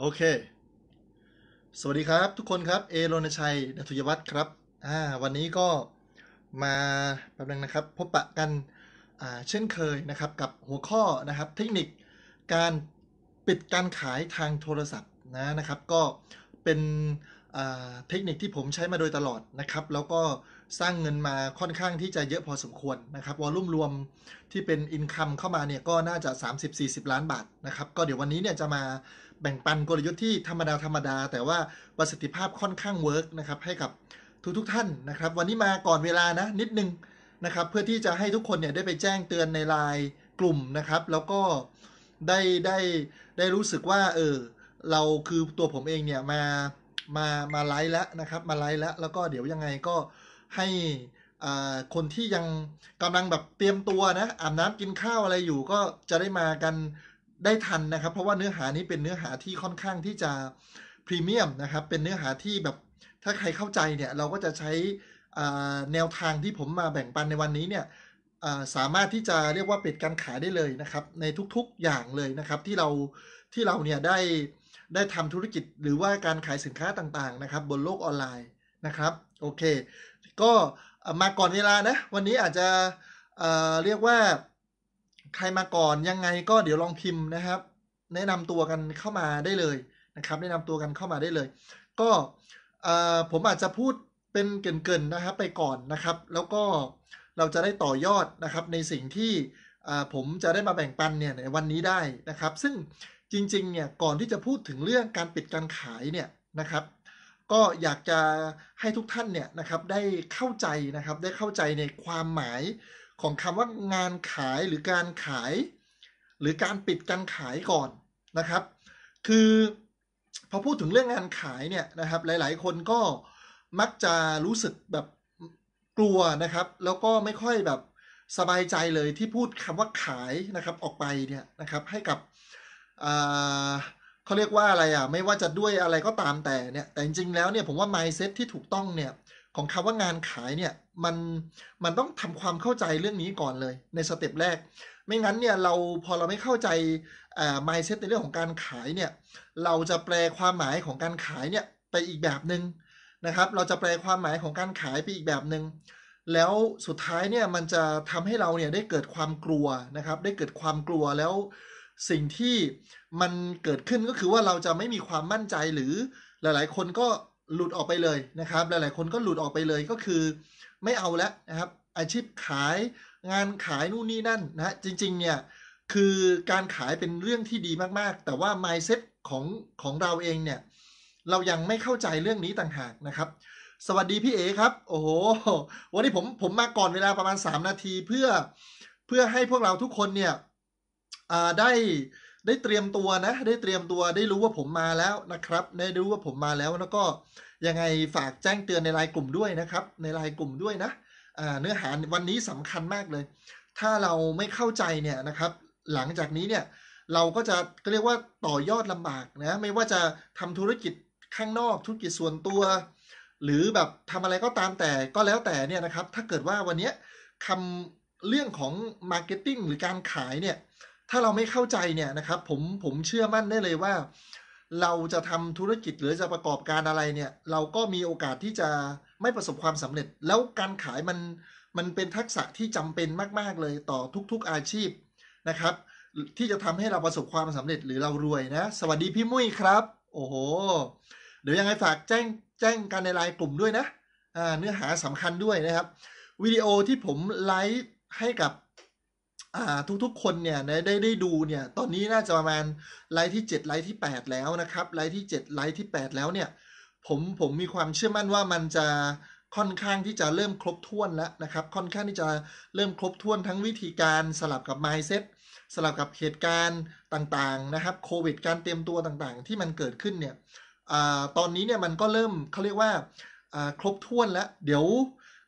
โอเค สวัสดีครับทุกคนครับ เอโรนชัยดทุยวัฒน์ครับอ่าวันนี้ก็มาแป๊บนึงนะครับพบปะกันอ่าเช่นเคยนะครับกับหัวข้อนะครับเทคนิคการปิดการขายทางโทรศัพท์นะนะครับ ก็เป็นเทคนิคที่ผมใช้มาโดยตลอดนะครับ แล้วก็สร้างเงินมาค่อนข้างที่จะเยอะพอสมควรนะครับ วอลุ่มรวมที่เป็นอินคัมเข้ามาเนี่ยก็น่าจะ30-40 ล้านบาทนะครับ ก็เดี๋ยววันนี้เนี่ยจะมาแบ่งปันกลยุทธ์ที่ธรรมดาธรรมดา แต่ว่าประสิทธิภาพค่อนข้างเวิร์กนะครับให้กับทุกทุกท่านนะครับวันนี้มาก่อนเวลานะนิดนึงนะครับเพื่อที่จะให้ทุกคนเนี่ยได้ไปแจ้งเตือนในไลน์กลุ่มนะครับ แล้วก็ได้ได้ได้รู้สึกว่าเออเราคือตัวผมเองเนี่ยมามามาไลฟ์แล้วนะครับมาไลฟ์แล้วแล้วก็เดี๋ยวยังไงก็ให้คนที่ยังกำลังแบบเตรียมตัวนะอาบน้ำกินข้าวอะไรอยู่ก็จะได้มากันได้ทันนะครับ เพราะว่าเนื้อหานี้เป็นเนื้อหาที่ค่อนข้างที่จะ พรีเมียมนะครับเป็นเนื้อหาที่แบบถ้าใครเข้าใจเนี่ยเราก็จะใช้แนวทางที่ผมมาแบ่งปันในวันนี้เนี่ยสามารถที่จะเรียกว่าเปิดการขายได้เลยนะครับในทุกๆอย่างเลยนะครับที่เราที่เราเนี่ยได้ได้ทำธุรกิจหรือว่าการขายสินค้าต่างๆนะครับ บนโลกออนไลน์นะครับโอเคก็มาก่อนเวลานะวันนี้อาจจะเเรียกว่าใครมาก่อนยังไงก็เดี๋ยวลองพิมพ์นะครับ แนะนำตัวกันเข้ามาได้เลยนะครับ แนะนำตัวกันเข้ามาได้เลย ก็ผมอาจจะพูดเป็นเกินๆนะครับไปก่อนนะครับ แล้วก็เราจะได้ต่อยอดนะครับในสิ่งที่ผมจะได้มาแบ่งปันเนี่ยในวันนี้ได้นะครับ ซึ่งจริงๆเนี่ยก่อนที่จะพูดถึงเรื่องการปิดการขายเนี่ยนะครับก็อยากจะให้ทุกท่านเนี่ยนะครับได้เข้าใจนะครับ ได้เข้าใจในความหมายของคำว่างานขายหรือการขาย หรือการปิดการขายก่อนนะครับ คือพอพูดถึงเรื่องงานขายเนี่ยนะครับ หลาย ๆ คนก็มักจะรู้สึกแบบกลัวนะครับ แล้วก็ไม่ค่อยแบบสบายใจเลยที่พูดคำว่าขายนะครับออกไปเนี่ยนะครับให้กับเขาเรียกว่าอะไรอ่ะไม่ว่าจะด้วยอะไรก็ตามแต่เนี่ยแต่จริงๆแล้วเนี่ยผมว่า mindset ที่ถูกต้องเนี่ยของคำว่างานขายเนี่ยมันมันต้องทำความเข้าใจเรื่องนี้ก่อนเลย ในสเต็ปแรก ไม่งั้นเนี่ยเราพอเราไม่เข้าใจอ่า mindset ในเรื่องของการขายเนี่ยเราจะแปลความหมายของการขายเนี่ยไปอีกแบบหนึ่งนะครับเราจะแปลความหมายของการขายไปอีกแบบหนึ่งแล้วสุดท้ายเนี่ยมันจะทำให้เราเนี่ยได้เกิดความกลัวนะครับ ได้เกิดความกลัวแล้วสิ่งที่มันเกิดขึ้นก็คือว่าเราจะไม่มีความมั่นใจหรือหลายๆ คนก็หลุดออกไปเลยนะครับ หลายๆ คนก็หลุดออกไปเลยก็คือไม่เอาแล้วนะครับอาชีพขายงานขายนู่นนี่นั่นนะจริงๆเนี่ยคือการขายเป็นเรื่องที่ดีมากๆ แต่ว่า mindset ของของเราเองเนี่ย เรายังไม่เข้าใจเรื่องนี้ต่างหากนะครับ สวัสดีพี่เอครับ โอ้โหวันนี้ผมผมมาก่อนเวลาประมาณ 3 นาที เพื่อเพื่อให้พวกเราทุกคนเนี่ยได้ได้เตรียมตัวนะได้เตรียมตัวได้รู้ว่าผมมาแล้วนะครับได้รู้ว่าผมมาแล้วแล้วก็ยังไงฝากแจ้งเตือนในไลน์กลุ่มด้วยนะครับในไลน์กลุ่มด้วยนะเนื้อหาวันนี้สำคัญมากเลย ถ้าเราไม่เข้าใจเนี่ยนะครับหลังจากนี้เนี่ยเราก็จะก็เรียกว่าต่อยอดลำบากนะไม่ว่าจะทำธุรกิจข้างนอกธุรกิจส่วนตัว หรือแบบทำอะไรก็ตามแต่ก็แล้วแต่เนี่ยนะครับถ้าเกิดว่าวันนี้คำเรื่องของมาร์เก็ตติ้งหรือการขายเนี่ยถ้าเราไม่เข้าใจเนี่ยนะครับผมผมเชื่อมั่นได้เลยว่า เราจะทำธุรกิจหรือจะประกอบการอะไรเนี่ย เราก็มีโอกาสที่จะไม่ประสบความสำเร็จ แล้วการขายมัน มันเป็นทักษะที่จำเป็นมาก ๆ เลยต่อทุกๆอาชีพนะครับที่จะทำให้เราประสบความสำเร็จหรือเรารวยนะสวัสดีพี่มุ้ยครับ โอ้โหเดี๋ยวยังไงฝากแจ้งแจ้งกันในไลน์กลุ่มด้วยนะเนื้อหาสำคัญด้วยนะครับวิดีโอที่ผมไลฟ์ให้กับทุกๆคนเนี่ยได้ได้ดูเนี่ยตอนนี้น่าจะประมาณไลท์ที่7ไลท์ที่8 แล้วนะครับไลท์ที่7ไลท์ที่ 8 แล้วเนี่ยผมผมมีความเชื่อมั่นว่ามันจะค่อนข้างที่จะเริ่มครบถ้วนแล้วนะครับค่อนข้างที่จะเริ่มครบถ้วนทั้งวิธีการสลับกับมซ์เซ็ตสลับกับเหตุการณ์ต่างๆนะครับ โควิด การเตรียมตัวต่างๆที่มันเกิดขึ้นเนี่ยอตอนนี้เนี่ยมันก็เริ่มเขาเรียกว่าครบถ้วนแล้ว เดี๋ยว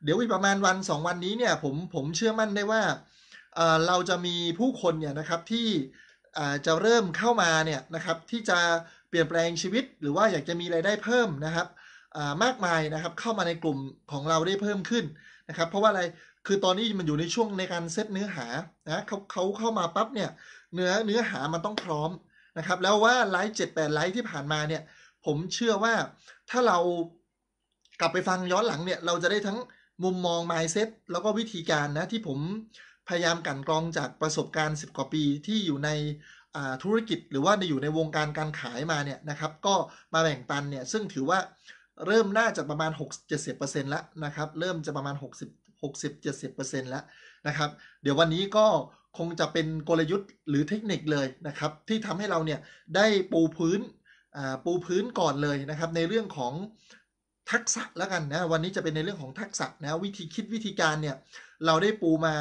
เดี๋ยวอีกประมาณวัน2วันนี้เนี่ยผมผมเชื่อมั่นได้ว่าเราจะมีผู้คนเนี่ยนะครับที่จะเริ่มเข้ามาเนี่ยนะครับที่จะเปลี่ยนแปลงชีวิตหรือว่าอยากจะมีไรายได้เพิ่มนะครับมากมายนะครับเข้ามาในกลุ่มของเราได้เพิ่มขึ้นนะครับเพราะว่าอะไรคือตอนนี้มันอยู่ในช่วงในการเซตเนื้อหานะเขาเขาเข้ามาปั๊บเนี่ยเนื้อเนื้อหามันต้องพร้อมนะครับแล้วว่าไลฟ์เจ็ดแปดไลฟ์ที่ผ่านมาเนี่ย ผมเชื่อว่าถ้าเรากลับไปฟังย้อนหลังเนี่ยเราจะได้ทั้งมุมมอง mindset แล้วก็วิธีการนะที่ผมพยายามกันกรองจากประสบการณ์ 10 กว่าปีที่อยู่ในธุรกิจหรือว่าอยู่ในวงการการขายมาเนี่ยนะครับก็มาแบ่งปันเนี่ยซึ่งถือว่าเริ่มน่าจะประมาณ6-70%แล้วนะครับเริ่มจะประมาณ 60 60-70%แล้วนะครับเดี๋ยววันนี้ก็คงจะเป็นกลยุทธ์หรือเทคนิคเลยนะครับที่ทำให้เราเนี่ยได้ปูพื้นปูพื้นก่อนเลยนะครับในเรื่องของทักษะแล้วกันนะวันนี้จะเป็นในเรื่องของทักษะนะวิธีคิดวิธีการเนี่ยเราได้ปูมา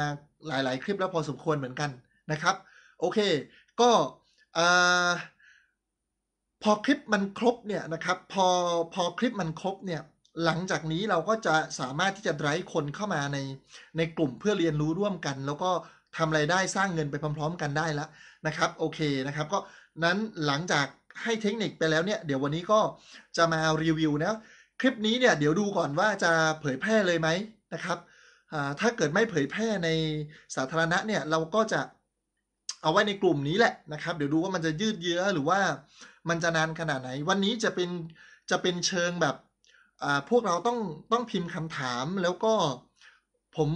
หลาย ๆ คลิปแล้วพอสมควรเหมือนกันนะครับโอเคก็พอคลิปมันครบเนี่ยนะครับพอพอคลิปมันครบเนี่ยหลังจากนี้เราก็จะสามารถที่จะไร้คนเข้ามาในในกลุ่มเพื่อเรียนรู้ร่วมกัน แล้วก็ทำไรายได้สร้างเงินไปพร้อมๆ กันได้แล้วนะครับโอเคนะครับก็นั้นหลังจากให้เทคนิคไปแล้วเนี่ยเดี๋ยววันนี้ก็จะมารีวิวนะคลิปนี้เนี่ยเดี๋ยวดูก่อนว่าจะเผยแพร่เลยไหมนะครับถ้าเกิดไม่เผยแพร่ในสาธารณะเนี่ยเราก็จะเอาไว้ในกลุ่มนี้แหละนะครับเดี๋ยวดูว่ามันจะยืดเยื้อหรือว่ามันจะนานขนาดไหน วันนี้จะเป็นจะเป็นเชิงแบบพวกเราต้องต้องพิมพ์คำถามแล้วก็ผม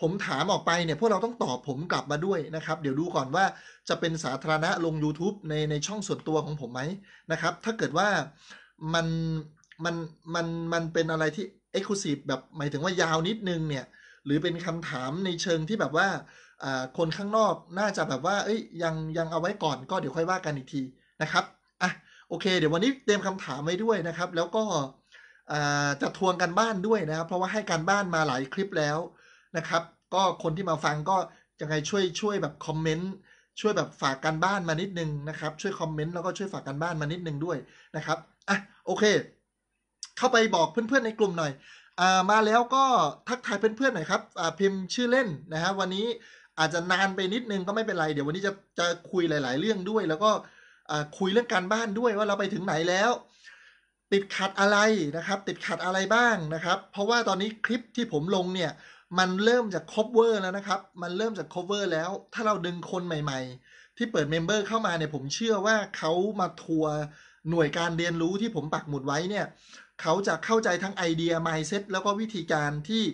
ผมถามออกไปเนี่ยพวกเราต้องตอบผมกลับมาด้วยนะครับ เดี๋ยวดูก่อนว่าจะเป็นสาธารณะลง YouTube ในในช่องส่วนตัวของผมไหมนะครับ ถ้าเกิดว่ามันมัน มัน มันเป็นอะไรที่เอ็กซ์คลูซีฟแบบหมายถึงว่ายาวนิดนึง เนี่ย หรือเป็น คำ ถามในเชิงที่แบบว่า คนข้างนอกน่า จะ แบบว่า เอ้ยยัง ยังเอาไว้ก่อนก็เดี๋ยว ค่อยว่ากันอีกทีนะครับ อ่ะ โอเค เดี๋ยววันนี้เตรียม คำ ถาม ไว้ ด้วยนะครับ แล้วก็จะทวงกันบ้านด้วยนะครับ เพราะว่าให้การบ้านมาหลายคลิปแล้วนะครับ ก็คนที่มาฟังก็ยังไงช่วยช่วยแบบคอมเมนต์ ช่วยแบบฝากการบ้านมานิดนึงนะครับ ช่วยคอมเมนต์แล้วก็ช่วยฝากการบ้านมานิดนึงด้วยนะครับ อ่ะ โอเคเข้าไปบอกเพื่อนๆในกลุ่มหน่อยามาแล้วก็ทักทายเพื่อนๆหน่อยครับพิมพ์ชื่อเล่นนะฮะ วันนี้อาจจะนานไปนิดนึงก็ไม่เป็นไร เดี๋ยววันนี้จะจะคุยหลาย ๆ เรื่องด้วย แล้วก็คุยเรื่องการบ้านด้วยว่าเราไปถึงไหนแล้ว ติดขัดอะไรนะครับ ติดขัดอะไรบ้างนะครับ เพราะว่าตอนนี้คลิปที่ผมลงเนี่ย มันเริ่มจาก cover แล้วนะครับ มันเริ่มจาก cover แล้ว ถ้าเราดึงคนใหม่ ๆ ที่เปิดเมมเบอร์เข้ามาเนี่ย ผมเชื่อว่าเขามาทัวร์หน่วยการเรียนรู้ที่ผมปักหมุดไว้เนี่ยเขาจะเข้าใจทั้งไอเดียมซ์เซ็ตแล้วก็วิธีการที่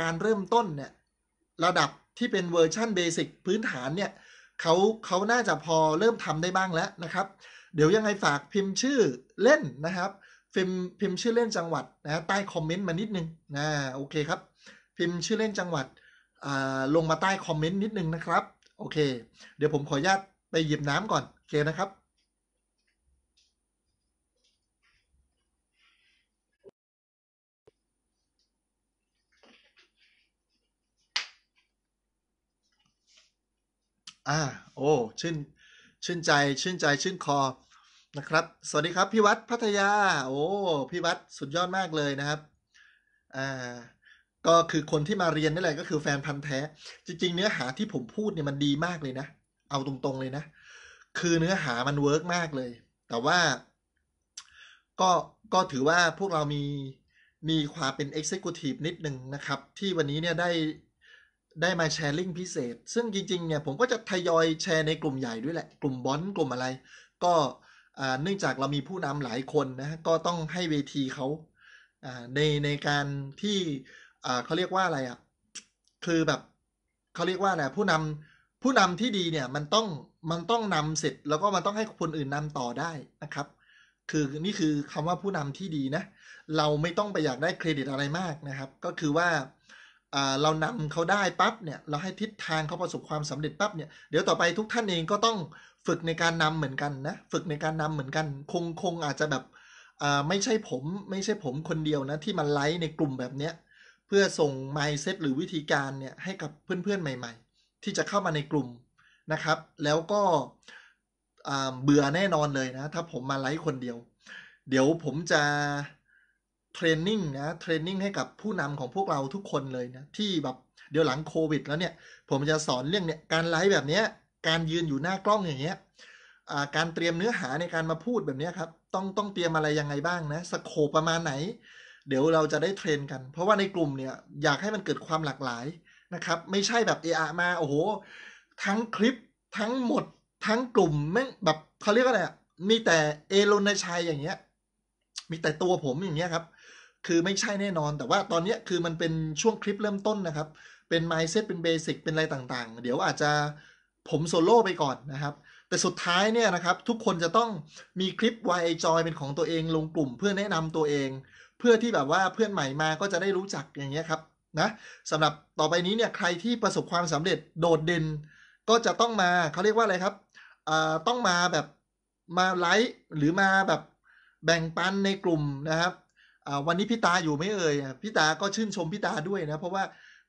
การเริ่มต้นเนี่ยระดับที่เป็นเวอร์ชั่นเบสิกพื้นฐานเนี่ยเขาเขาน่าจะพอเริ่มทำได้บ้างแล้วนะครับ เดี๋ยวยังไงฝากพิมพ์ชื่อเล่นนะครับ พิมพ์พิมพ์ชื่อเล่นจังหวัดนะใต้คอมเมนต์มานิดนึงนะโอเคครับ พิมพ์ชื่อเล่นจังหวัดลงมาใต้คอมเมนต์นิดนึงนะครับโอเค เดี๋ยวผมขออนุญาตไปหยิบน้ำก่อนโอเคนะครับอ่าโอ้ชื่นชื่นใจชื่นใจชื่นคอนะครับ สวัสดีครับพี่วัดพัทยา โอ้พี่วัดสุดยอดมากเลยนะครับอ่าก็คือคนที่มาเรียนนี่แหละก็คือแฟนพันธ์แท้ จริง ๆ เนื้อหาที่ผมพูดเนี่ยมันดีมากเลยนะ เอาตรงๆเลยนะ คือเนื้อหามันเวิร์กมากเลย แต่ว่า ก็ก็ถือว่าพวกเรามีมีความเป็น Executive นิดหนึ่งนะครับ ที่วันนี้เนี่ยได้ได้มาแชร์ลิงพิเศษซึ่งจริงๆเนี่ยผมก็จะทยอยแชร์ในกลุ่มใหญ่ด้วยแหละกลุ่มบอนกลุ่มอะไร ก็เนื่องจากเรามีผู้นำหลายคนนะก็ต้องให้เวทีเขาในในการที่เขาเรียกว่าอะไรอ่ะคือแบบเขาเรียกว่าอะไรผู้นำผู้นำที่ดีเนี่ยมันต้องมันต้องนำเสร็จแล้วก็มันต้องให้คนอื่นนำต่อได้นะครับ คือนี่คือคำว่าผู้นำที่ดีนะ เราไม่ต้องไปอยากได้เครดิตอะไรมากนะครับ ก็คือว่าเรานำเขาได้ปั๊บเนี่ยเราให้ทิศทางเขาประสบความสำเร็จปั๊บเนี่ย เดี๋ยวต่อไปทุกท่านเองก็ต้องฝึกในการนำเหมือนกันนะฝึกในการนำเหมือนกัน คงคงอาจจะแบบไม่ใช่ผมไม่ใช่ผมคนเดียวนะที่มันไลฟ์ในกลุ่มแบบเนี้ย เพื่อส่งไมซ์เซ t หรือวิธีการเนี่ยให้กับเพื่อนๆ ใหม่ๆ ที่จะเข้ามาในกลุ่มนะครับ แล้วก็เบื่อแน่นอนเลยนะถ้าผมมาไลฟ์คนเดียว เดี๋ยวผมจะเทรนนิ่งนะเทรนนิ่งให้กับผู้นำของพวกเราทุกคนเลยนะที่แบบเดี๋ยวหลังโควิดแล้วเนี่ย ผมจะสอนเรื่องเนี่ยการไลฟ์แบบนี้การยืนอยู่หน้ากล้องอย่างเงี้ยการเตรียมเนื้อหาในการมาพูดแบบนี้ครับต้องต้องเตรียมอะไรยังไงบ้างนะ สโคปประมาณไหน เดี๋ยวเราจะได้เทรนกัน เพราะว่าในกลุ่มเนี่ยอยากให้มันเกิดความหลากหลายนะครับ ไม่ใช่แบบเออมาโอ้โหทั้งคลิปทั้งหมดทั้งกลุ่มแม่งแบบเขาเรียกอะไรมีแต่เอโลนชัยอย่างเงี้ยมีแต่ตัวผมอย่างเงี้ยครับคือไม่ใช่แน่นอน แต่ว่าตอนนี้คือมันเป็นช่วงคลิปเริ่มต้นนะครับ เป็น mindset เป็นเบสิกเป็นอะไรต่างๆ เดี๋ยวอาจจะผมโซโล่ไปก่อนนะครับ แต่สุดท้ายเนี่ยนะครับ ทุกคนจะต้องมีคลิป y i จอยเป็นของตัวเอง ลงกลุ่มเพื่อแนะนำตัวเอง เพื่อที่แบบว่าเพื่อนใหม่มาก็จะได้รู้จักอย่างเงี้ยครับนะสำหรับต่อไปนี้เนี่ยใครที่ประสบความสำเร็จโดดเด่นก็จะต้องมาเขาเรียกว่าอะไรครับต้องมาแบบมาไลฟ์หรือมาแบบแบ่งปันในกลุ่มนะครับวันนี้พี่ตาอยู่ไม่เอ่ย พี่ตาก็ชื่นชมพี่ตาด้วยนะ เพราะว่า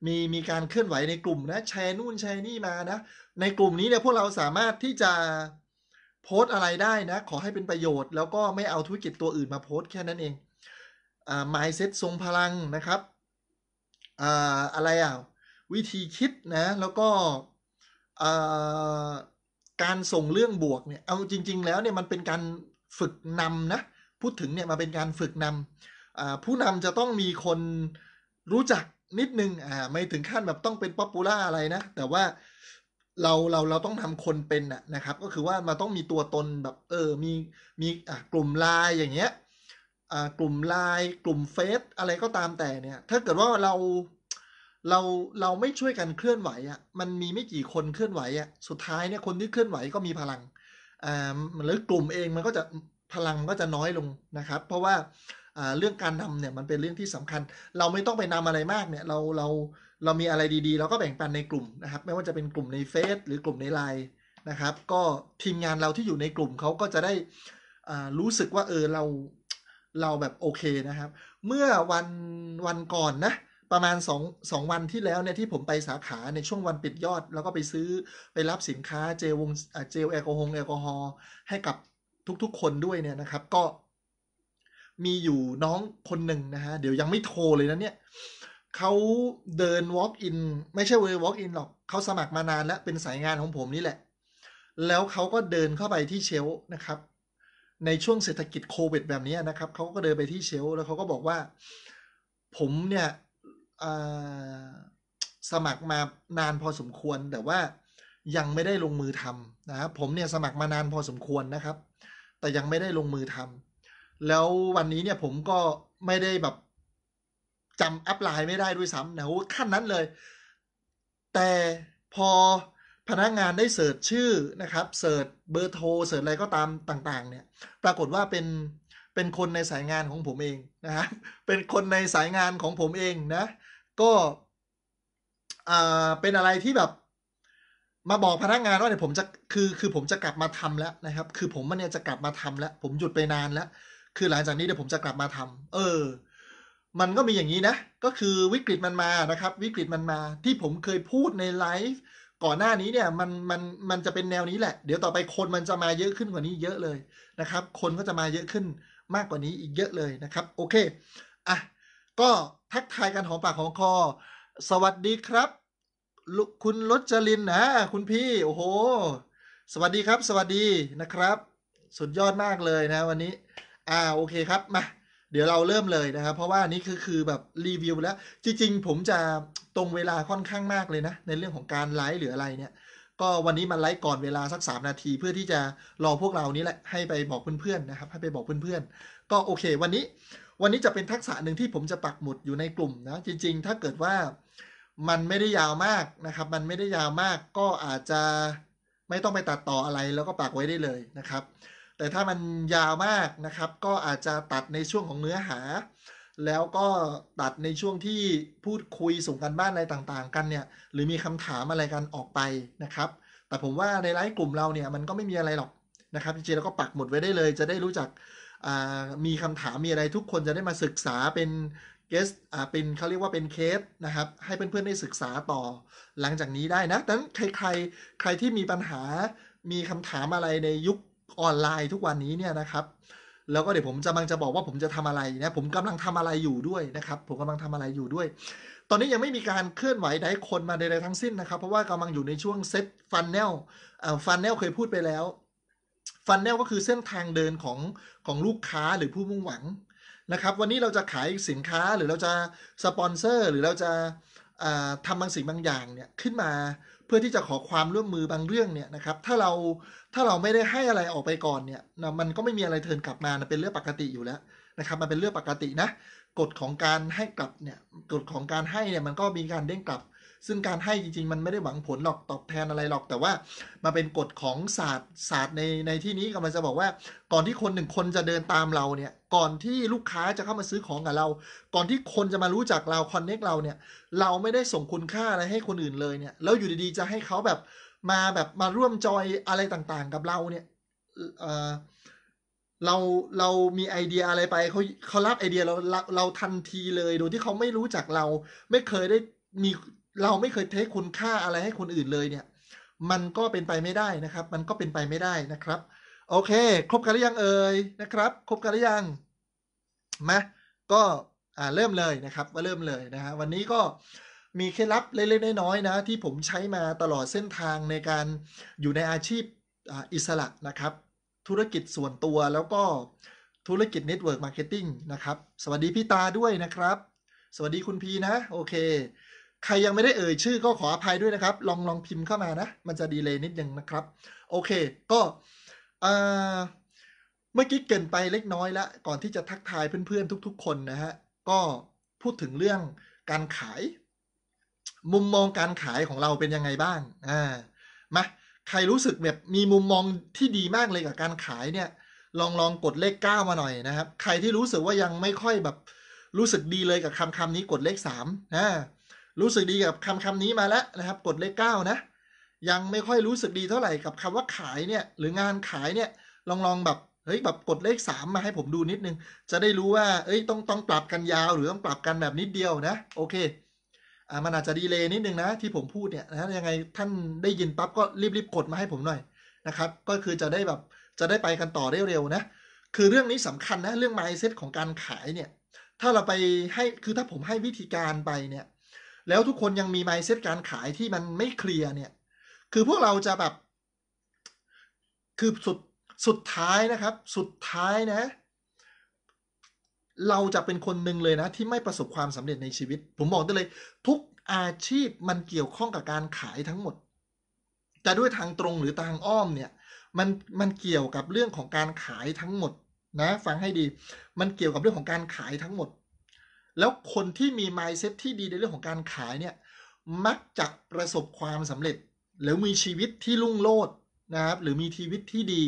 มีมีการเคลื่อนไหวในกลุ่มนะแชร์นู่นแชร์นี่มานะ ในกลุ่มนี้เนี่ยพวกเราสามารถที่จะโพสอะไรได้นะ ขอให้เป็นประโยชน์แล้วก็ไม่เอาธุรกิจตัวอื่นมาโพสแค่นั้นเองอมา mindset ทรงพลังนะครับอะอะไรอ่ะวิธีคิดนะแล้วก็การส่งเรื่องบวกเนี่ยเอาจริง ๆ แล้วเนี่ยมันเป็นการฝึกนำนะ พูดถึงเนี่ยมาเป็นการฝึกนำผู้นำจะต้องมีคนรู้จักนิดนึงอ่าไม่ถึงขั้นแบบต้องเป็นป๊อปปูล่าอะไรนะ แต่ว่าเราเราเราต้องทำคนเป็นอะนะครับ ก็คือว่ามันต้องมีตัวตนแบบเออมีมีอ่ากลุ่มไลน์อย่างเงี้ยอ่ากลุ่มไลน์กลุ่มเฟซอะไรก็ตามแต่เนี่ย ถ้าเกิดว่าเราเราเราไม่ช่วยกันเคลื่อนไหวอะมันมีไม่กี่คนเคลื่อนไหวอะสุดท้ายเนี่ยคนที่เคลื่อนไหวก็มีพลังอ่าหรือกลุ่มเองมันก็จะพลังก็จะน้อยลงนะครับ เพราะว่าเรื่องการนำเนี่ยมันเป็นเรื่องที่สำคัญเราไม่ต้องไปนำอะไรมากเนี่ย เราเราเรามีอะไรดีๆเราก็แบ่งปันในกลุ่มนะครับไม่ว่าจะเป็นกลุ่มในเฟซหรือกลุ่มในไลน์นะครับ ก็ทีมงานเราที่อยู่ในกลุ่มเขาก็จะได้รู้สึกว่าเออเราเราแบบโอเคนะครับ เมื่อวันวันก่อนนะประมาณ2งวันที่แล้วเนี่ยที่ผมไปสาขาในช่วงวันปิดยอด แล้วก็ไปซื้อไปรับสินค้าเจลวงเจลแอลกอฮอล์แอลกอฮอล์ให้กับทุกๆคนด้วยเนี่ยนะครับ ก็มีอยู่น้องคนหนึ่งนะฮะเดี๋ยวยังไม่โทรเลยนะเนี่ยเขาเดิน walk in ไม่ใช่เว walk in หรอกเขาสมัครมานานแล้วเป็นสายงานของผมนี่แหละ แล้วเขาก็เดินเข้าไปที่เชลนะครับ ในช่วงเศรษฐกิจโควิด แบบนี้นะครับเขาก็เดินไปที่เชลแล้วเขาก็บอกว่า ผมเนี่ยสมัครมานานพอสมควรแต่ว่ายังไม่ได้ลงมือทำนะครับผมเนี่ย สมัครมานานพอสมควรนะครับ แต่ยังไม่ได้ลงมือทำแล้ววันนี้เนี่ยผมก็ไม่ได้แบบจำอัพไลน์ไม่ได้ด้วยซ้ำนะขั้นนั้นเลย แต่พอพนักงานได้เสิร์ชชื่อนะครับเสิร์ชเบอร์โทรเสิร์ชอะไรก็ตามต่าง ๆ เนี่ย ปรากฏว่าเป็นเป็นคนในสายงานของผมเองนะฮะเป็นคนในสายงานของผมเองนะ ก็อ่าเป็นอะไรที่แบบมาบอกพนักงานว่าเนี่ยผมจะคือ คือผมจะกลับมาทำแล้วนะครับ คือผมมันเนี่ยจะกลับมาทำแล้ว ผมหยุดไปนานแล้วคือหลังจากนี้เดี๋ยวผมจะกลับมาทำ เออ มันก็มีอย่างนี้นะ ก็คือวิกฤตมันมานะครับ วิกฤตมันมาที่ผมเคยพูดในไลฟ์ก่อนหน้านี้เนี่ยมันมันมันจะเป็นแนวนี้แหละ เดี๋ยวต่อไปคนมันจะมาเยอะขึ้นกว่านี้ เยอะเลยนะครับ คนก็จะมาเยอะขึ้นมากกว่านี้อีกเยอะเลยนะครับ โอเคอ่ะก็ทักทายกันหอมปากหอมคอ สวัสดีครับ คุณรสจรินนะ คุณพี่ โอ้โห สวัสดีครับ สวัสดีนะครับ สุดยอดมากเลยนะ วันนี้อ่าโอเคครับมา เดี๋ยวเราเริ่มเลยนะครับเพราะว่านี่คือคือแบบรีวิวแล้ว จริงๆผมจะตรงเวลาค่อนข้างมากเลยนะ ในเรื่องของการไลฟ์หรืออะไรเนี่ย ก็วันนี้มันไลฟ์ก่อนเวลาสัก3นาที เพื่อที่จะรอพวกเรานี้แหละให้ไปบอกเพื่อนๆนะครับให้ไปบอกเพื่อนๆ ก็โอเค วันนี้วันนี้จะเป็นทักษะหนึ่งที่ผมจะปักหมุดอยู่ในกลุ่มนะจริงๆถ้าเกิดว่ามันไม่ได้ยาวมากนะครับ มันไม่ได้ยาวมาก ก็อาจจะไม่ต้องไปตัดต่ออะไรแล้วก็ปักไว้ได้เลยนะครับแต่ถ้ามันยาวมากนะครับก็อาจจะตัดในช่วงของเนื้อหา แล้วก็ตัดในช่วงที่พูดคุยส่งกันบ้านอะไรต่างๆกันเนี่ยหรือมีคำถามอะไรกันออกไปนะครับแต่ผมว่าในไลฟ์กลุ่มเราเนี่ยมันก็ไม่มีอะไรหรอกนะครับจริงๆเราก็ปักหมดไว้ได้เลย จะได้รู้จักมีคำถามมีอะไรทุกคนจะได้มาศึกษาเป็นเกสเป็นเขาเรียกว่าเป็นเคสนะครับให้เพื่อนๆได้ศึกษาต่อ หลังจากนี้ได้นะดังนั้นใครๆใครที่มีปัญหามีคำถามอะไรในยุคออนไลน์ทุกวันนี้เนี่ยนะครับ แล้วก็เดี๋ยวผมจะมังจะบอกว่าผมจะทำอะไรนะผมกำลังทำอะไรอยู่ด้วยนะครับ ผมกำลังทำอะไรอยู่ด้วย ตอนนี้ยังไม่มีการเคลื่อนไหวใดคนมาใดๆทั้งสิ้นนะครับ เพราะว่ากำลังอยู่ในช่วงเซตฟันแนลฟันแนลเคยพูดไปแล้ว ฟันแนลก็คือเส้นทางเดินของของลูกค้าหรือผู้มุ่งหวังนะครับ วันนี้เราจะขายสินค้าหรือเราจะสปอนเซอร์หรือเราจะทำบางสิ่งบางอย่างเนี่ยขึ้นมาเพื่อที่จะขอความร่วมมือบางเรื่องเนี่ยนะครับถ้าเราถ้าเราไม่ได้ให้อะไรออกไปก่อนเนี่ยนะมันก็ไม่มีอะไรเทินกลับมานะเป็นเรื่องปกติอยู่แล้วนะครับมันเป็นเรื่องปกตินะ กฎของการให้กลับเนี่ยกฎของการให้เนี่ยมันก็มีการเด้งกลับซึ่งการให้จริงๆ มันไม่ได้หวังผลหรอกตอบแทนอะไรหรอก แต่ว่ามาเป็นกฎของศาสตร์ศาสตร์ในในที่นี้กำลังจะบอกว่า ก่อนที่คนหนึ่งคนจะเดินตามเราเนี่ย ก่อนที่ลูกค้าจะเข้ามาซื้อของกับเรา ก่อนที่คนจะมารู้จักเราคอนเน็กเราเนี่ย เราไม่ได้ส่งคุณค่าอะไรให้คนอื่นเลยเนี่ยแล้วอยู่ดีๆจะให้เขาแบบมาแบบมาร่วมจอยอะไรต่างๆ กับเราเนี่ยเออเราเรามีไอเดียอะไรไปเขาเขารับไอเดียเราเราเราทันทีเลย โดยที่เขาไม่รู้จักเรา ไม่เคยได้มีเราไม่เคยเทคคุณค่าอะไรให้คนอื่นเลยเนี่ย มันก็เป็นไปไม่ได้นะครับ มันก็เป็นไปไม่ได้นะครับ โอเค ครบกันหรือยังเอ่ยนะครับ ครบกันหรือยังมาก็อ่าเริ่มเลยนะครับว่าเริ่มเลยนะฮะ วันนี้ก็มีเคล็ดลับเล็กๆน้อยๆนะ ที่ผมใช้มาตลอดเส้นทางในการอยู่ในอาชีพอิสระนะครับ ธุรกิจส่วนตัวแล้วก็ธุรกิจเน็ตเวิร์กมาร์เก็ตติ้งนะครับ สวัสดีพี่ตาด้วยนะครับ สวัสดีคุณพีนะ โอเคใครยังไม่ได้เอ่ยชื่อก็ขออภัยด้วยนะครับ ลองลองพิมพ์เข้ามานะ มันจะดีเลยนิดนึงนะครับ โอเค ก็เมื่อกี้เกินไปเล็กน้อยแล้วก่อนที่จะทักทายเพื่อนๆทุก ๆ คนนะฮะ ก็พูดถึงเรื่องการขาย มุมมองการขายของเราเป็นยังไงบ้างอ่ามาใครรู้สึกแบบมีมุมมองที่ดีมากเลยกับการขายเนี่ย ลองลองกดเลขก้ามาหน่อยนะครับ ใครที่รู้สึกว่ายังไม่ค่อยแบบรู้สึกดีเลยกับคำคำนี้กดเลขสามนะรู้สึกดีกับคำคำนี้มาแล้วนะครับ กดเลขเก้านะ ยังไม่ค่อยรู้สึกดีเท่าไหร่กับคำว่าขายเนี่ยหรืองานขายเนี่ยลองลองแบบเฮ้ยแบบกดเลข 3 มาให้ผมดูนิดนึง จะได้รู้ว่า เอ้ยต้องต้องปรับกันยาวหรือต้องปรับกันแบบนิดเดียวนะ โอเคอ่ามันอาจจะดีเลยนิดนึงนะที่ผมพูดเนี่ยนะยังไงท่านได้ยินปั๊บก็รีบๆกดมาให้ผมหน่อยนะครับ ก็คือจะได้แบบจะได้ไปกันต่อได้เร็วนะ คือเรื่องนี้สำคัญนะเรื่อง mindset ของการขายเนี่ยถ้าเราไปให้คือถ้าผมให้วิธีการไปเนี่ยแล้วทุกคนยังมีไมเซ็ตการขายที่มันไม่เคลียร์เนี่ย คือพวกเราจะแบบ คือสุดสุดท้ายนะครับ สุดท้ายนะ เราจะเป็นคนหนึ่งเลยนะ ที่ไม่ประสบความสำเร็จในชีวิต ผมบอกได้เลยทุกอาชีพมันเกี่ยวข้องกับการขายทั้งหมดจะด้วยทางตรงหรือทางอ้อมเนี่ย มันมันเกี่ยวกับเรื่องของการขายทั้งหมดนะฟังให้ดี มันเกี่ยวกับเรื่องของการขายทั้งหมดแล้วคนที่มี mindset ที่ดีในเรื่องของการขายเนี่ยมักจะประสบความสำเร็จหรือมีชีวิตที่รุ่งโรจน์นะครับหรือมีชีวิตที่ดี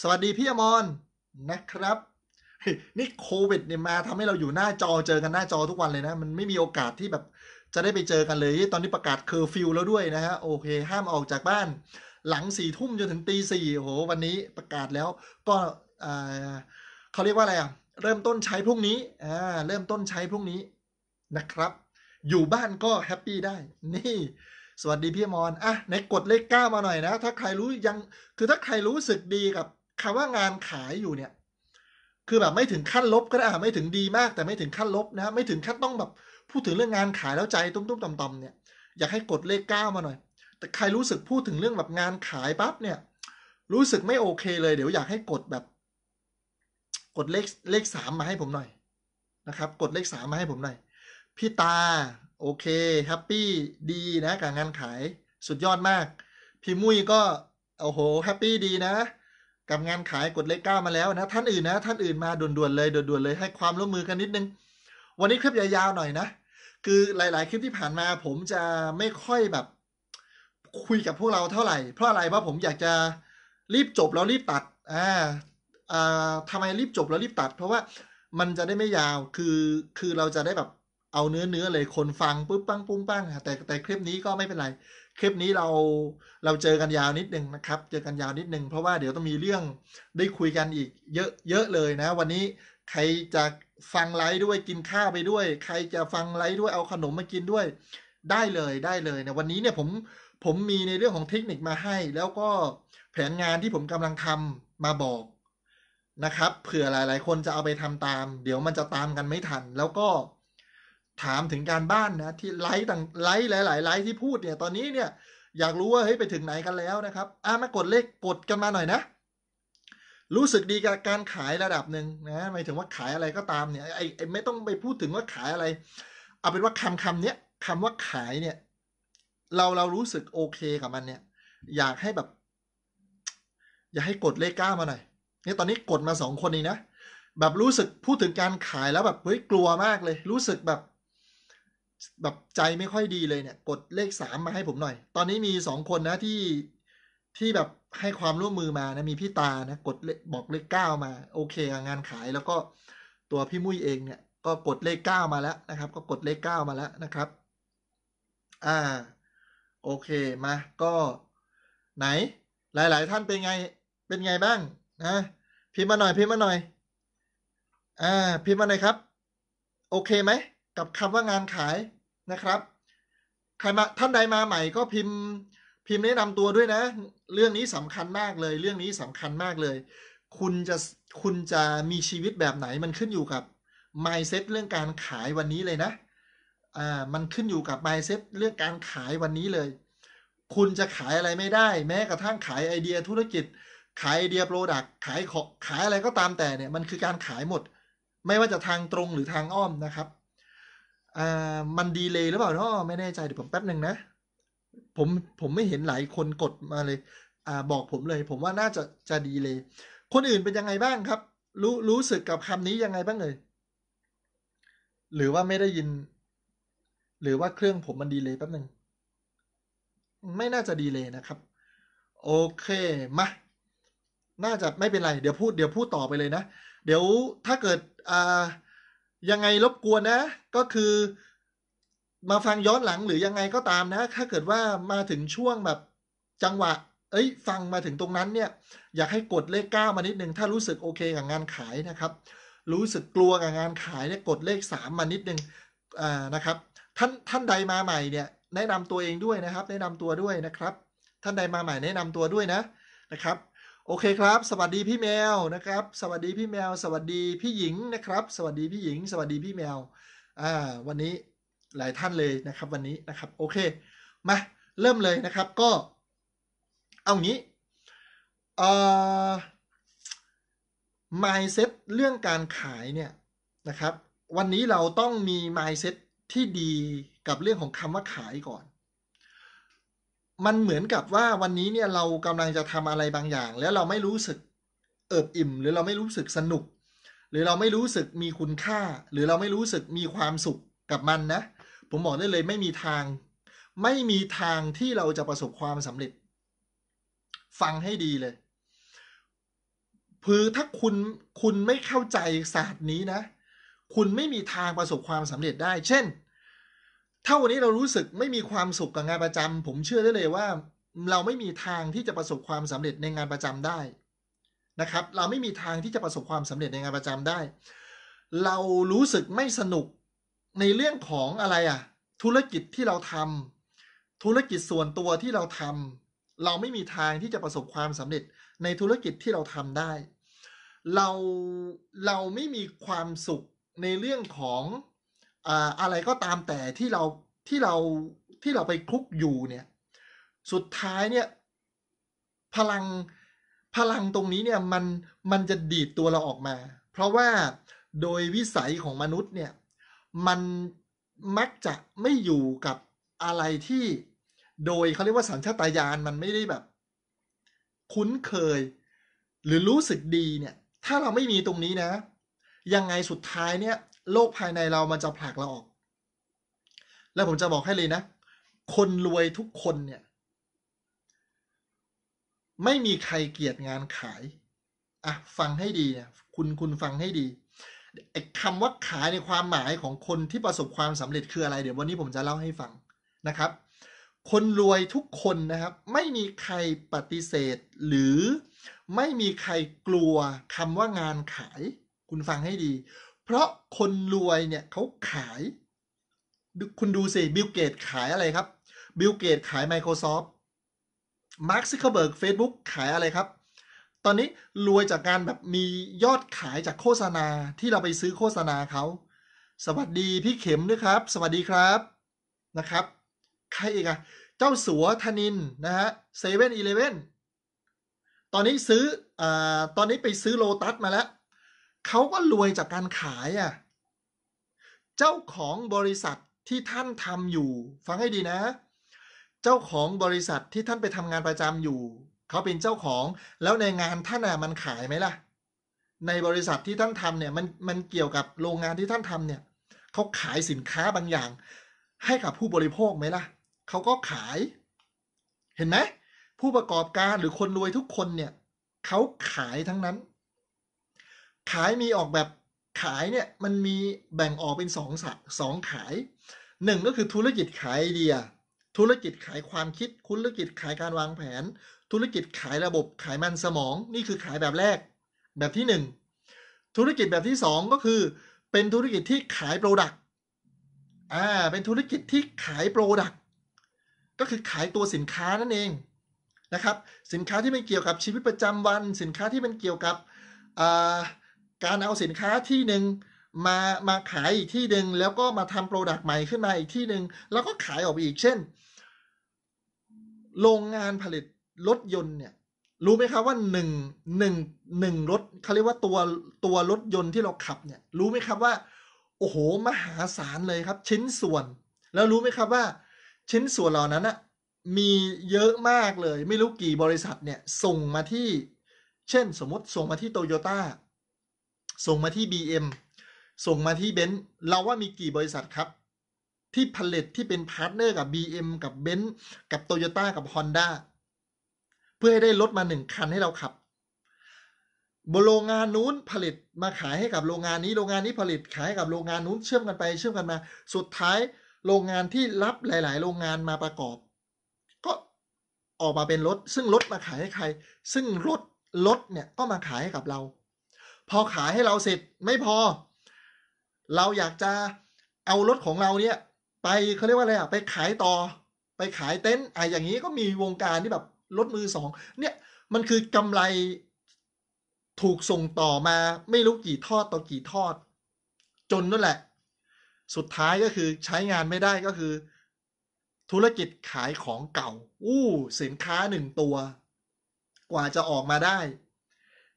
สวัสดีพี่อมรนะครับ นี่โควิดเนี่ยมาทำให้เราอยู่หน้าจอเจอกันหน้าจอทุกวันเลยนะ มันไม่มีโอกาสที่แบบจะได้ไปเจอกันเลย ตอนนี้ประกาศเคอร์ฟิวแล้วด้วยนะฮะโอเค ห้ามออกจากบ้าน หลังสี่ทุ่มจนถึงตีสี่โอ้โหวันนี้ประกาศแล้ว ก็เขาเรียกว่าอะไรอ่ะเริ่มต้นใช้พรุ่งนี้ อ่า เริ่มต้นใช้พรุ่งนี้นะครับ อยู่บ้านก็แฮปปี้ได้ นี่ สวัสดีพี่มอน อ่ะในกดเลขเก้ามาหน่อยนะ ถ้าใครรู้ยัง คือถ้าใครรู้สึกดีกับคำว่างานขายอยู่เนี่ย คือแบบไม่ถึงขั้นลบก็ได้ไม่ถึงดีมากแต่ไม่ถึงขั้นลบนะ ไม่ถึงขั้นต้องแบบพูดถึงเรื่องงานขายแล้วใจตุ้มๆต่อมๆเนี่ย อยากให้กดเลขเก้ามาหน่อย แต่ใครรู้สึกพูดถึงเรื่องแบบงานขายปั๊บเนี่ย รู้สึกไม่โอเค เลย เดี๋ยวอยากให้กดแบบกดเลขเลขสามมาให้ผมหน่อย นะครับ กดเลขสามมาให้ผมหน่อย พี่ ตา โอเคแฮปปี้ดีนะกับงานขายสุดยอดมาก พี่ มุ้ยก็โอ้โหแฮปปี้ดีนะ กับงานขายกดเลขเก้ามาแล้วนะ ท่านอื่นนะ ท่านอื่นมาด่วนๆเลยด่วนๆ เลยให้ความร่วมมือกันนิดนึง วันนี้คลิปยาวๆหน่อยนะคือหลายๆคลิปที่ผ่านมา ผมจะไม่ค่อยแบบ คุยกับพวกเราเท่าไหร่เพราะอะไรเพราะผมอยากจะรีบจบแล้วรีบตัด อ่าทำไมรีบจบแล้วรีบตัด เพราะว่ามันจะได้ไม่ยาวคือคือเราจะได้แบบเอาเนื้อเนื้อเลยคนฟังปุ๊บปั้งปุ้งปั้งแต่แต่คลิปนี้ก็ไม่เป็นไรคลิปนี้เราเราเจอกันยาวนิดนึงนะครับ เจอกันยาวนิดนึงเพราะว่าเดี๋ยวต้องมีเรื่องได้คุยกันอีกเยอะเยอะเลยนะ วันนี้ใครจะฟังไลฟ์ด้วยกินข้าวไปด้วย ใครจะฟังไลฟ์ด้วยเอาขนมมากินด้วย ได้เลยได้เลยนะวันนี้เนี่ยผมผมมีในเรื่องของเทคนิคมาให้ แล้วก็แผนงานที่ผมกำลังทำมาบอกนะครับเผื่อหลาย ๆ คนจะเอาไปทำตาม เดี๋ยวมันจะตามกันไม่ทัน แล้วก็ถามถึงการบ้านนะที่ไลค์ต่างไลค์หลายๆไลค์ที่พูดเนี่ยตอนนี้เนี่ยอยากรู้ว่าเฮ้ยไปถึงไหนกันแล้วนะครับอ่ะมากดเลขกดกันมาหน่อยนะ รู้สึกดีกับการขายระดับหนึ่งนะหมายถึงว่าขายอะไรก็ตามเนี่ยไอ้ไม่ต้องไปพูดถึงว่าขายอะไร เอาเป็นว่าคำคำเนี้ยคำว่าขายเนี่ยเราเรารู้สึกโอเค กับมันเนี่ยอยากให้แบบ อยากให้กดเลขก้ามาหน่อยนี่ตอนนี้กดมาสองคนนี้นะแบบรู้สึกพูดถึงการขายแล้วแบบเฮ้ยกลัวมากเลย รู้สึกแบบ แบบใจไม่ค่อยดีเลยเนี่ยกดเลขสามมาให้ผมหน่อย ตอนนี้มีสองคนนะที่ที่แบบให้ความร่วมมือมานะมีพี่ตานะกดบอกเลขเก้ามา โอเค งานขายแล้วก็ตัวพี่มุ้ยเองเนี่ยก็กดเลขเก้ามาแล้วนะครับ ก็กดเลขเก้ามาแล้วนะครับ อ่า โอเคมาก็ ไหน หลาย ๆ ท่านเป็นไงเป็นไงบ้างนะพิมพ์มาหน่อยพิมพ์มาหน่อย อ่าพิมพ์มาหน่อยครับ โอเคไหมกับคำว่างานขายนะครับใครมาท่านใดมาใหม่ก็พิมพ์พิมพ์แนะนำตัวด้วยนะ เรื่องนี้สำคัญมากเลย เรื่องนี้สำคัญมากเลย คุณจะคุณจะมีชีวิตแบบไหนมันขึ้นอยู่กับ mindset เรื่องการขายวันนี้เลยนะอ่ามันขึ้นอยู่กับ mindset เรื่องการขายวันนี้เลย คุณจะขายอะไรไม่ได้ แม้กระทั่งขายไอเดียธุรกิจขายไอเดียโปรดักขายของขายอะไรก็ตามแต่เนี่ย มันคือการขายหมด ไม่ว่าจะทางตรงหรือทางอ้อมนะครับอ่ามันดีเลยหรือเปล่าเนาะไม่แน่ใจเดี๋ยวผมแป๊บหนึ่งนะ ผมผมไม่เห็นหลายคนกดมาเลย อ่าบอกผมเลย ผมว่าน่าจะจะดีเลยคนอื่นเป็นยังไงบ้างครับ รู้รู้สึกกับคำนี้ยังไงบ้างเลย หรือว่าไม่ได้ยินหรือว่าเครื่องผมมันดีเลยแป๊บหนึ่งไม่น่าจะดีเลยนะครับ โอเคมาน่าจะไม่เป็นไร เดี๋ยวพูด เดี๋ยวพูดต่อไปเลยนะ เดี๋ยวถ้าเกิด อ่า ยังไงรบกวนนะ ก็คือ มาฟังย้อนหลังหรือยังไงก็ตามนะ ถ้าเกิดว่ามาถึงช่วงแบบจังหวะ เอ้ย ฟังมาถึงตรงนั้นเนี่ย อยากให้กดเลขเก้ามานิดนึง ถ้ารู้สึกโอเคกับงานขายนะครับ รู้สึกกลัวกับงานขายเนี่ยกดเลขสามมานิดนึงอ่านะครับ ท่าน ท่านใดมาใหม่เนี่ยแนะนำตัวเองด้วยนะครับ แนะนำตัวด้วยนะครับ ท่านใดมาใหม่แนะนำตัวด้วยนะ นะครับโอเคครับ สวัสดีพี่แมวนะครับ สวัสดีพี่แมว สวัสดีพี่หญิงนะครับ สวัสดีพี่หญิง สวัสดีพี่แมว อ่า วันนี้หลายท่านเลยนะครับวันนี้นะครับ โอเค มาเริ่มเลยนะครับ ก็เอางี้เอ่อ mindset เรื่องการขายเนี่ยนะครับ วันนี้เราต้องมี mindset ที่ดีกับเรื่องของคำว่าขายก่อนมันเหมือนกับว่าวันนี้เนี่ยเรากำลังจะทำอะไรบางอย่าง แล้วเราไม่รู้สึกเอิบอิ่ม หรือเราไม่รู้สึกสนุก หรือเราไม่รู้สึกมีคุณค่า หรือเราไม่รู้สึกมีความสุขกับมันนะ ผมบอกได้เลยไม่มีทาง ไม่มีทางที่เราจะประสบความสำเร็จ ฟังให้ดีเลยคือถ้าคุณคุณไม่เข้าใจศาสตร์นี้นะ คุณไม่มีทางประสบความสำเร็จได้เช่นถ้าวันนี้เรารู้สึกไม่มีความสุขกับงานประจำ ผมเชื่อได้เลยว่า เราไม่มีทางที่จะประสบความสำเร็จในงานประจำได้นะครับ เราไม่มีทางที่จะประสบความสำเร็จในงานประจำได้ เรารู้สึกไม่สนุกในเรื่องของอะไรอ่ะธุรกิจที่เราทำ ธุรกิจส่วนตัวที่เราทำ เราไม่มีทางที่จะประสบความสำเร็จ ในธุรกิจที่เราทำได้ เราเราไม่มีความสุขในเรื่องของอะไรก็ตามแต่ที่เราที่เราที่เราไปคุกอยู่เนี่ยสุดท้ายเนี่ยพลังพลังตรงนี้เนี่ยมันมันจะดีดตัวเราออกมา เพราะว่าโดยวิสัยของมนุษย์เนี่ยมันมักจะไม่อยู่กับอะไรที่โดยเขาเรียกว่าสัญชาตญาณมันไม่ได้แบบคุ้นเคย หรือรู้สึกดีเนี่ย ถ้าเราไม่มีตรงนี้นะ ยังไงสุดท้ายเนี่ยโลกภายในเรามันจะผลักเราออก แล้วผมจะบอกให้เลยนะ คนรวยทุกคนเนี่ย ไม่มีใครเกลียดงานขาย อ่ะฟังให้ดีเนี่ยคุณคุณฟังให้ดีไอ้คำว่าขายในความหมายของคนที่ประสบความสำเร็จคืออะไรเดี๋ยววันนี้ผมจะเล่าให้ฟังนะครับ คนรวยทุกคนนะครับ ไม่มีใครปฏิเสธ หรือไม่มีใครกลัวคำว่างานขาย คุณฟังให้ดีเพราะคนรวยเนี่ยเขาขายคุณดูสิบิลเกตขายอะไรครับบิลเกตขาย Microsoft มาร์คซิเคเบิร์กเฟซบุ๊กขายอะไรครับตอนนี้รวยจากการแบบมียอดขายจากโฆษณาที่เราไปซื้อโฆษณาเขา สวัสดีพี่เข็มด้วยครับสวัสดีครับนะครับ ใครอีกอะเจ้าสัวธนินนะฮะเซเว่นอีเลเว่นตอนนี้ซื้ออตอนนี้ไปซื้อโลตัสมาแล้วเขาก็รวยจากการขายอ่ะ เจ้าของบริษัทที่ท่านทำอยู่ ฟังให้ดีนะ เจ้าของบริษัทที่ท่านไปทำงานประจำอยู่เขาเป็นเจ้าของแล้วในงานท่านอ่ะมันขายไหมล่ะ ในบริษัทที่ท่านทำเนี่ยมันมันเกี่ยวกับโรงงานที่ท่านทำเนี่ยเขาขายสินค้าบางอย่างให้กับผู้บริโภคไหมล่ะเขาก็ขาย เห็นไหมผู้ประกอบการหรือคนรวยทุกคนเนี่ยเขาขายทั้งนั้นขายมีออกแบบขายเนี่ยมันมีแบ่งออกเป็นสองสองขายหนึ่งก็คือธุรกิจขายไอเดียธุรกิจขายความคิดธุรกิจขายการวางแผน ธุรกิจขายระบบขายมันสมอง นี่คือขายแบบแรก แบบที่หนึ่งธุรกิจแบบที่สองก็คือ เป็นธุรกิจที่ขายโปรดักต์อ่าเป็นธุรกิจที่ขายโปรดักต์ก็คือขายตัวสินค้านั่นเองนะครับสินค้าที่เป็นเกี่ยวกับชีวิตประจำวัน สินค้าที่เป็นเกี่ยวกับอ่าการเอาสินค้าที่หนึ่งมามาขายอีกที่หนึ่งแล้วก็มาทำโปรดักต์ใหม่ขึ้นมาอีกที่หนึ่งแล้วก็ขายออกไปอีก เช่น โรงงานผลิต รถยนต์เนี่ยรู้ไหมครับว่าหนึ่งหนึ่งหนึ่งรถเขาเรียกว่าตัวตัวรถยนต์ที่เราขับเนี่ยรู้ไหมครับว่าโอ้โหมหาศาลเลยครับ ชิ้นส่วน แล้วรู้ไหมครับว่า ชิ้นส่วนเหล่านั้นอะมีเยอะมากเลย ไม่รู้กี่บริษัทเนี่ยส่งมาที่ เช่นสมมติส่งมาที่โตโยต้าส่งมาที่ BM ส่งมาที่เบนซ์เราว่ามีกี่บริษัทครับ ที่ผลิตที่เป็นพาร์ทเนอร์กับ BM กับเบนซ์กับ Toyota กับ Honda เพื่อให้ได้รถมาหนึ่งคันให้เราขับบโรงงานนู้นผลิตมาขายให้กับโรงงานนี้โรงงานนี้ผลิตขายให้กับโรงงานนู้นเชื่อมกันไป เชื่อมกันมา สุดท้ายโรงงานที่รับหลาย ๆ โรงงานมาประกอบ ก็ออกมาเป็นรถซึ่งรถมาขายให้ใคร ซึ่งรถรถเนี่ยก็มาขายให้กับเราพอขายให้เราเสร็จ ไม่พอ เราอยากจะเอารถของเราเนี่ย ไปเขาเรียกว่าอะไรอะไปขายต่อ ไปขายเต็นท์อะอย่างนี้ก็มีวงการที่แบบรถมือสองเนี่ย มันคือกำไรถูกส่งต่อมาไม่รู้กี่ทอดต่อกี่ทอด จนนั่นแหละ สุดท้ายก็คือใช้งานไม่ได้ก็คือ ธุรกิจขายของเก่า อู้ สินค้าหนึ่งตัวกว่าจะออกมาได้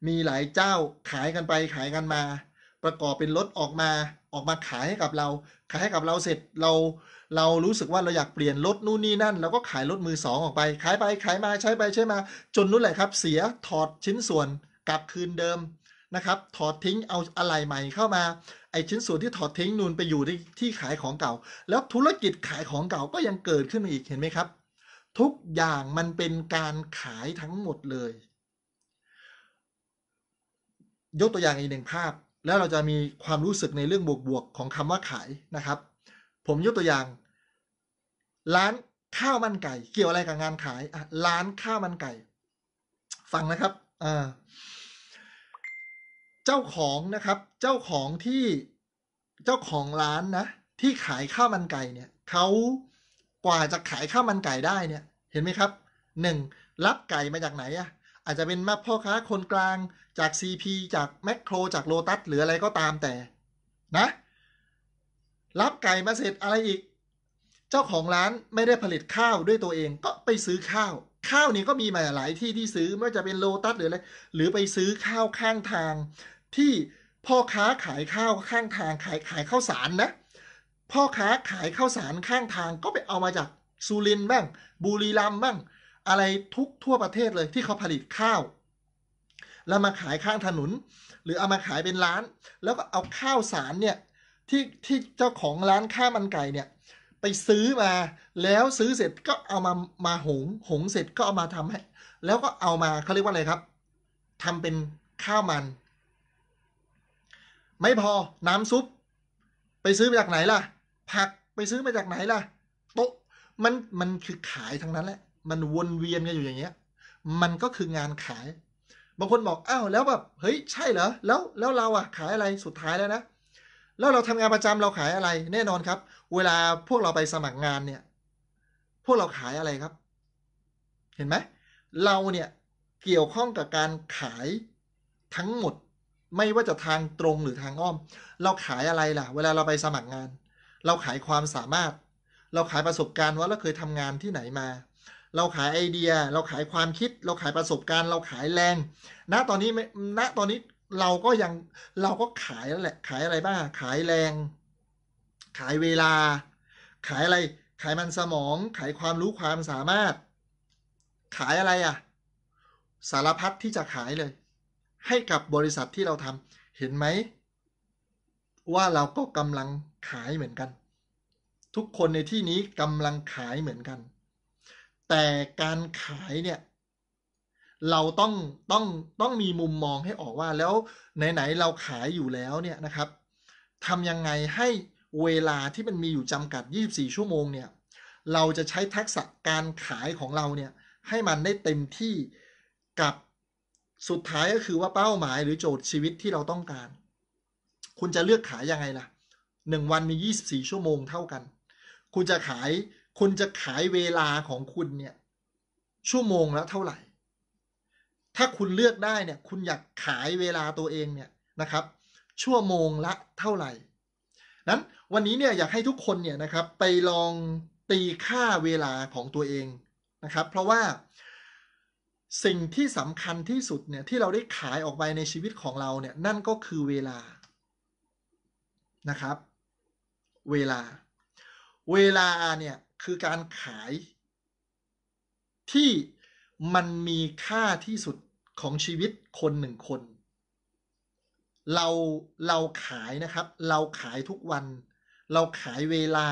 มีหลายเจ้าขายกันไปขายกันมา ประกอบเป็นรถออกมาออกมาขายให้กับเรา ขายให้กับเราเสร็จเรา เรารู้สึกว่าเราอยากเปลี่ยนรถนู่นนี่นั่นเราก็ขายรถมือสองออกไป ขายไปขายมาใช้ไปใช้มา จนนู่นแหละครับ เสียถอดชิ้นส่วนกลับคืนเดิมนะครับ ถอดทิ้งเอาอะไรใหม่เข้ามา ไอชิ้นส่วนที่ถอดทิ้ง นูนไปอยู่ที่ที่ขายของเก่า แล้วธุรกิจขายของเก่าก็ยังเกิดขึ้นมาอีกเห็นไหมครับ ทุกอย่างมันเป็นการขายทั้งหมดเลยยกตัวอย่างอีกหนึ่งภาพ แล้วเราจะมีความรู้สึกในเรื่องบวกๆ ของคำว่าขายนะครับ ผมยกตัวอย่าง ร้านข้าวมันไก่ เกี่ยวอะไรกับงานขายอ่ะร้านข้าวมันไก่ ฟังนะครับอ่าเจ้าของนะครับเจ้าของที่ เจ้าของร้านนะ ที่ขายข้าวมันไก่เนี่ยเขากว่าจะขายข้าวมันไก่ได้เนี่ยเห็นไหมครับหนึ่งรับไก่มาจากไหนอะอาจจะเป็นแมาพ่อค้าคนกลางจาก CP จากแมคโครจากโลตัสหรืออะไรก็ตามแต่นะรับไก่มาเสร็จอะไรอีก เจ้าของร้านไม่ได้ผลิตข้าวด้วยตัวเองก็ไปซื้อข้าว ข้าวนี่ก็มีมาหลายที่ที่ซื้อไม่ว่าจะเป็นโลตัสหรืออะไรหรือไปซื้อข้าวข้างทาง ที่พ่อค้าขายข้าวข้างทางขายขายข้าวสารนะพ่อค้าขายข้าวสารข้างทางก็ไปเอามาจากสุรินบ้างบุรีรัมย์บ้างอะไรทุกทั่วประเทศเลยที่เขาผลิตข้าว แล้ว มาขายข้างถนนหรือเอามาขายเป็นร้าน แล้วก็เอาข้าวสารเนี่ยที่ที่เจ้าของร้านข้ามันไก่เนี่ย ไปซื้อมาแล้วซื้อเสร็จก็เอามามาหงหงเสร็จก็เอามาทำให้แล้วก็เอามาเขาเรียกว่าอะไรครับ ทำเป็นข้าวมัน ไม่พอน้ำซุป ไปซื้อมาจากไหนล่ะ ผักไปซื้อมาจากไหนล่ะโต๊ะมันมันคือขายทั้งนั้นแหละมันวนเวียนกันอยู่อย่างเงี้ย มันก็คืองานขาย บางคนบอกอ้าวแล้วแบบ เฮ้ย ใช่เหรอ แล้ว แล้วเราอะขายอะไร สุดท้ายแล้วนะ แล้วเราทำงานประจำเราขายอะไร แน่นอนครับ เวลาพวกเราไปสมัครงานเนี่ย พวกเราขายอะไรครับ เห็นไหม เราเนี่ย เกี่ยวข้องกับการขายทั้งหมด ไม่ว่าจะทางตรงหรือทางอ้อม เราขายอะไรล่ะ เวลาเราไปสมัครงาน เราขายความสามารถ เราขายประสบการณ์ว่าเราเคยทำงานที่ไหนมาเราขายไอเดีย เราขายความคิด เราขายประสบการณ์ เราขายแรง ณตอนนี้ ณ ตอนนี้ เราก็ยังเราก็ขายแล้วแหละ ขายอะไรบ้าง ขายแรง ขายเวลา ขายอะไร ขายมันสมอง ขายความรู้ความสามารถ ขายอะไรอ่ะ สารพัดที่จะขายเลย ให้กับบริษัทที่เราทำ เห็นไหม ว่าเราก็กำลังขายเหมือนกัน ทุกคนในที่นี้กำลังขายเหมือนกันแต่การขายเนี่ย เราต้องต้องต้องมีมุมมองให้ออกว่าแล้ว ไหนๆเราขายอยู่แล้วเนี่ยนะครับทำยังไงให้เวลาที่มันมีอยู่จำกัด 24 ชั่วโมงเนี่ยเราจะใช้ทักษะการขายของเราเนี่ยให้มันได้เต็มที่กับสุดท้ายก็คือว่าเป้าหมายหรือโจทย์ชีวิตที่เราต้องการ คุณจะเลือกขายยังไงล่ะ 1 วันมี 24 ชั่วโมงเท่ากัน คุณจะขายคุณจะขายเวลาของคุณเนี่ยชั่วโมงละเท่าไหร่ ถ้าคุณเลือกได้เนี่ยคุณอยากขายเวลาตัวเองเนี่ยนะครับ ชั่วโมงละเท่าไหร่นั้นวันนี้เนี่ยอยากให้ทุกคนเนี่ยนะครับไปลองตีค่าเวลาของตัวเองนะครับ เพราะว่าสิ่งที่สำคัญที่สุดเนี่ยที่เราได้ขายออกไปในชีวิตของเราเนี่ยนั่นก็คือเวลานะครับ เวลา เวลาเนี่ยคือการขาย ที่มันมีค่าที่สุดของชีวิตคนหนึ่งคนเราเราขายนะครับเราขายทุกวัน เราขายเวลา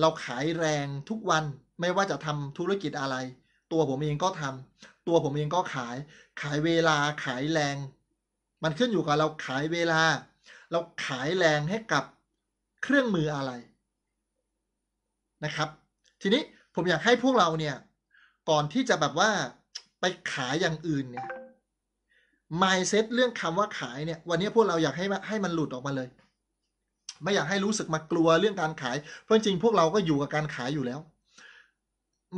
เราขายแรงทุกวันไม่ว่าจะทำธุรกิจอะไร ตัวผมเองก็ทำตัวผมเองก็ขาย ขายเวลาขายแรง มันขึ้นอยู่กับเราขายเวลา เราขายแรงให้กับเครื่องมืออะไรนะครับ ทีนี้ผมอยากให้พวกเราเนี่ย ก่อนที่จะแบบว่าไปขายอย่างอื่นเนี่ย mindset เรื่องคำว่าขายเนี่ย วันนี้พวกเราอยากให้ให้มันหลุดออกมาเลย ไม่อยากให้รู้สึกมากลัวเรื่องการขาย เพราะจริงพวกเราก็อยู่กับการขายอยู่แล้ว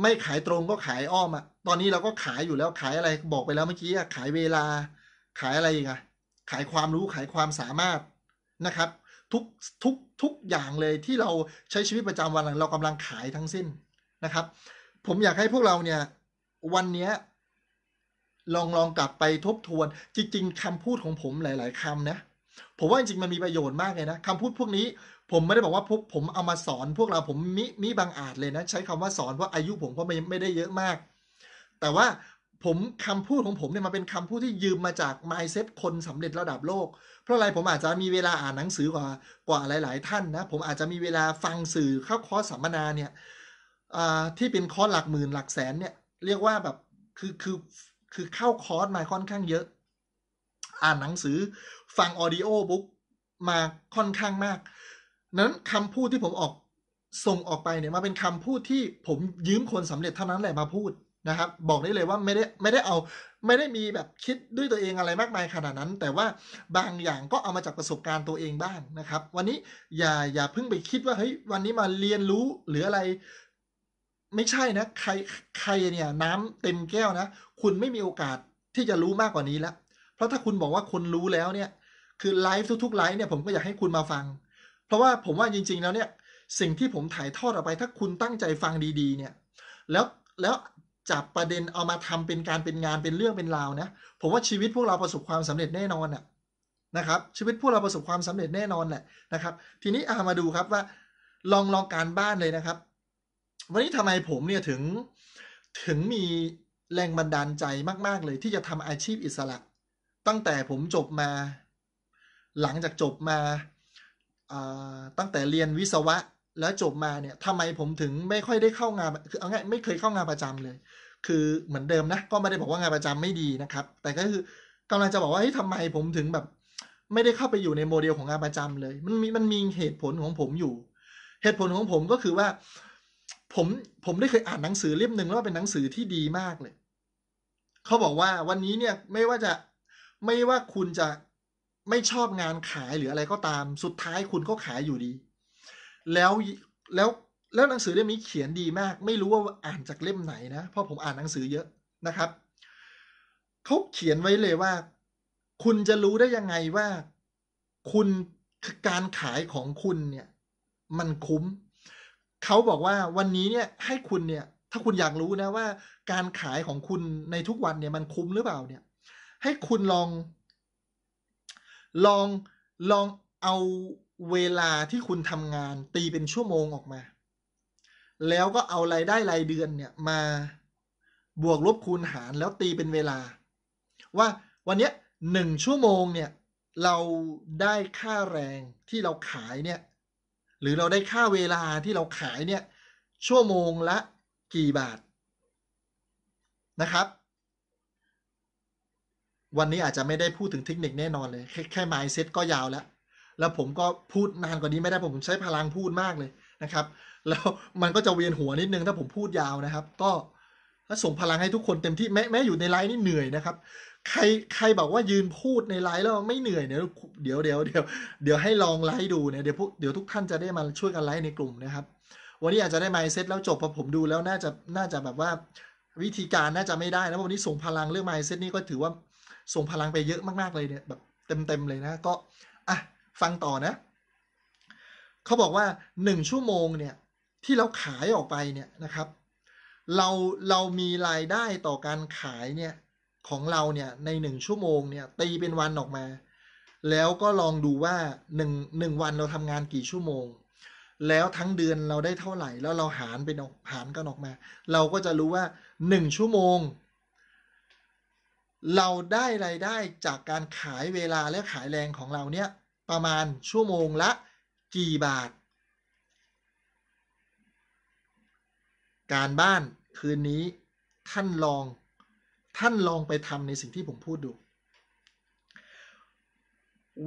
ไม่ขายตรงก็ขายอ้อมอะตอนนี้เราก็ขายอยู่แล้วขายอะไรบอกไปแล้วเมื่อกี้ขายเวลา ขายอะไรอีกอะขายความรู้ขายความสามารถนะครับทุกทุก ทุกอย่างเลยที่เราใช้ชีวิตประจำวัน เรากำลังขายทั้งสิ้นนะครับ ผมอยากให้พวกเราเนี่ยวันเนี้ยลองลองกลับไปทบทวน จริงๆ คำพูดของผมหลายๆ คำนะผมว่าจริงๆมันมีประโยชน์มากเลยนะคำพูดพวกนี้ผมไม่ได้บอกว่าผมเอามาสอนพวกเราผมมิมิบางอาจเลยนะ ใช้คำว่าสอนเพราะอายุผมก็ไม่ไม่ได้เยอะมาก แต่ว่าผมคำพูดของผมเนี่ยมันเป็นคำพูดที่ยืมมาจาก mindset คนสำเร็จระดับโลกเพราะอะไรผมอาจจะมีเวลาอ่านหนังสือกว่า กว่าหลาย ๆ ท่านนะผมอาจจะมีเวลาฟังสื่อเข้าคอร์สสัมมนาเนี่ยที่เป็นคอร์สหลักหมื่นหลักแสนเนี่ยเรียกว่าแบบคือคือคือเข้าคอร์สมาค่อนข้างเยอะ อ่านหนังสือฟังออดิโอบุ๊กมาค่อนข้างมาก นั้นคำพูดที่ผมออกส่งออกไปเนี่ยมาเป็นคำพูดที่ผมยืมคนสำเร็จเท่านั้นแหละมาพูดนะครับบอกได้เลยว่าไม่ได้ไม่ได้เอาไม่ได้มีแบบคิดด้วยตัวเองอะไรมากมายขนาดนั้น แต่ว่าบางอย่างก็เอามาจากประสบการณ์ตัวเองบ้างนะครับวันนี้อย่าอย่าเพิ่งไปคิดว่าเฮ้ยวันนี้มาเรียนรู้หรืออะไร ไม่ใช่นะ ใครใครเนี่ยน้ำเต็มแก้วนะคุณไม่มีโอกาสที่จะรู้มากกว่านี้แล้วเพราะถ้าคุณบอกว่าคุณรู้แล้วเนี่ย คือไลฟ์ทุกๆไลฟ์เนี่ยผมก็อยากให้คุณมาฟัง เพราะว่าผมว่าจริง ๆแล้วเนี่ยสิ่งที่ผมถ่ายทอดออกไป ถ้าคุณตั้งใจฟังดี ๆ เนี่ย แล้วแล้วจับประเด็นเอามาทำเป็นการเป็นงานเป็นเรื่องเป็นราวนะผมว่าชีวิตพวกเราประสบความสำเร็จแน่นอนอะนะครับ ชีวิตพวกเราประสบความสำเร็จแน่นอนแหละนะครับ ทีนี้เอามาดูครับว่า ลองลองการบ้านเลยนะครับ วันนี้ทำไมผมเนี่ยถึงถึงมีแรงบันดาลใจมากๆ เลย ที่จะทำอาชีพอิสระ ตั้งแต่ผมจบมา หลังจากจบมาตั้งแต่เรียนวิศวะแล้วจบมาเนี่ยทำไมผมถึงไม่ค่อยได้เข้างานคือเอาง่ายไม่เคยเข้างานประจำเลย คือเหมือนเดิม นะ ก็ไม่ได้บอกว่างานประจำไม่ดีนะครับ แต่ก็คือ กำลังจะบอกว่าเฮ้ยทำไมผมถึงแบบ ไม่ได้เข้าไปอยู่ในโมเดลของงานประจำเลย มันมีมันมีเหตุผลของผมอยู่ เหตุผลของผมก็คือว่า ผมผมได้เคยอ่านหนังสือเล่มหนึ่งแล้วเป็นหนังสือที่ดีมากเลย เขาบอกว่าวันนี้เนี่ยไม่ว่าจะไม่ว่าคุณจะไม่ชอบงานขายหรืออะไรก็ตามสุดท้ายคุณก็ขายอยู่ดีแล้วแล้วแล้วหนังสือเล่มนี้เขียนดีมาก ไม่รู้ว่าอ่านจากเล่มไหนนะเพราะผมอ่านหนังสือเยอะนะครับเขาเขียนไว้เลยว่า คุณจะรู้ได้ยังไงว่าคุณการขายของคุณเนี่ย มันคุ้มเขาบอกว่าวันนี้เนี่ยให้คุณเนี่ยถ้าคุณอยากรู้นะว่า การขายของคุณในทุกวันเนี่ย มันคุ้มหรือเปล่าเนี่ย ให้คุณลอง ลองลองเอาเวลาที่คุณทำงานตีเป็นชั่วโมงออกมา แล้วก็เอารายได้รายเดือนเนี่ยมาบวกลบคูณหารแล้วตีเป็นเวลา ว่าวันนี้หนึ่งชั่วโมงเนี่ยเราได้ค่าแรงที่เราขายเนี่ยหรือเราได้ค่าเวลาที่เราขายเนี่ยชั่วโมงละกี่บาทนะครับ วันนี้อาจจะไม่ได้พูดถึงเทคนิคแน่นอนเลยแค่ไมซ์เซ็ตก็ยาวแล้วแล้วผมก็พูดนานกว่านี้ไม่ได้ผมใช้พลังพูดมากเลยนะครับ แล้วมันก็จะเวียนหัวนิดนึง ถ้าผมพูดยาวนะครับ ก็ส่งพลังให้ทุกคนเต็มที่แม้แม้อยู่ในไลน์นี่เหนื่อยนะครับ ใครใครบอกว่ายืนพูดในไลน์แล้วไม่เหนื่อยเนี่ยเดี๋ยวเดี๋ยวเดี๋ยวเดี๋ยวให้ลองไลน์ดูเนี่ยเดี๋ยวพวกเดี๋ยวทุกท่านจะได้มาช่วยกันไลน์ในกลุ่มนะครับ วันนี้อาจจะได้ไมซ์เซ็ตแล้วจบพอผมดูแล้วน่าจะน่าจะแบบว่า วิธีการน่าจะไม่ได้นะวันนี้ส่งพลังเรื่องไมซ์เซ็ตนี่ก็ถือว่าส่งพลังไปเยอะมากๆเลยเนี่ยแบบเต็มๆเลยนะก็อ่ะฟังต่อนะ เขาบอกว่าหนึ่งชั่วโมงเนี่ยที่เราขายออกไปเนี่ยนะครับเราเรามีรายได้ต่อการขายเนี่ยของเราเนี่ยในหนึ่งชั่วโมงเนี่ยตีเป็นวันออกมาแล้วก็ลองดูว่าหนึ่งหนึ่งวันเราทำงานกี่ชั่วโมง แล้วทั้งเดือนเราได้เท่าไหร่แล้วเราหารเป็นหารกันออกมา เราก็จะรู้ว่าหนึ่งชั่วโมงเราได้รายได้จากการขายเวลาและขายแรงของเราเนี่ยประมาณชั่วโมงละกี่บาท การบ้านคืนนี้ท่านลองท่านลองไปทำในสิ่งที่ผมพูดดู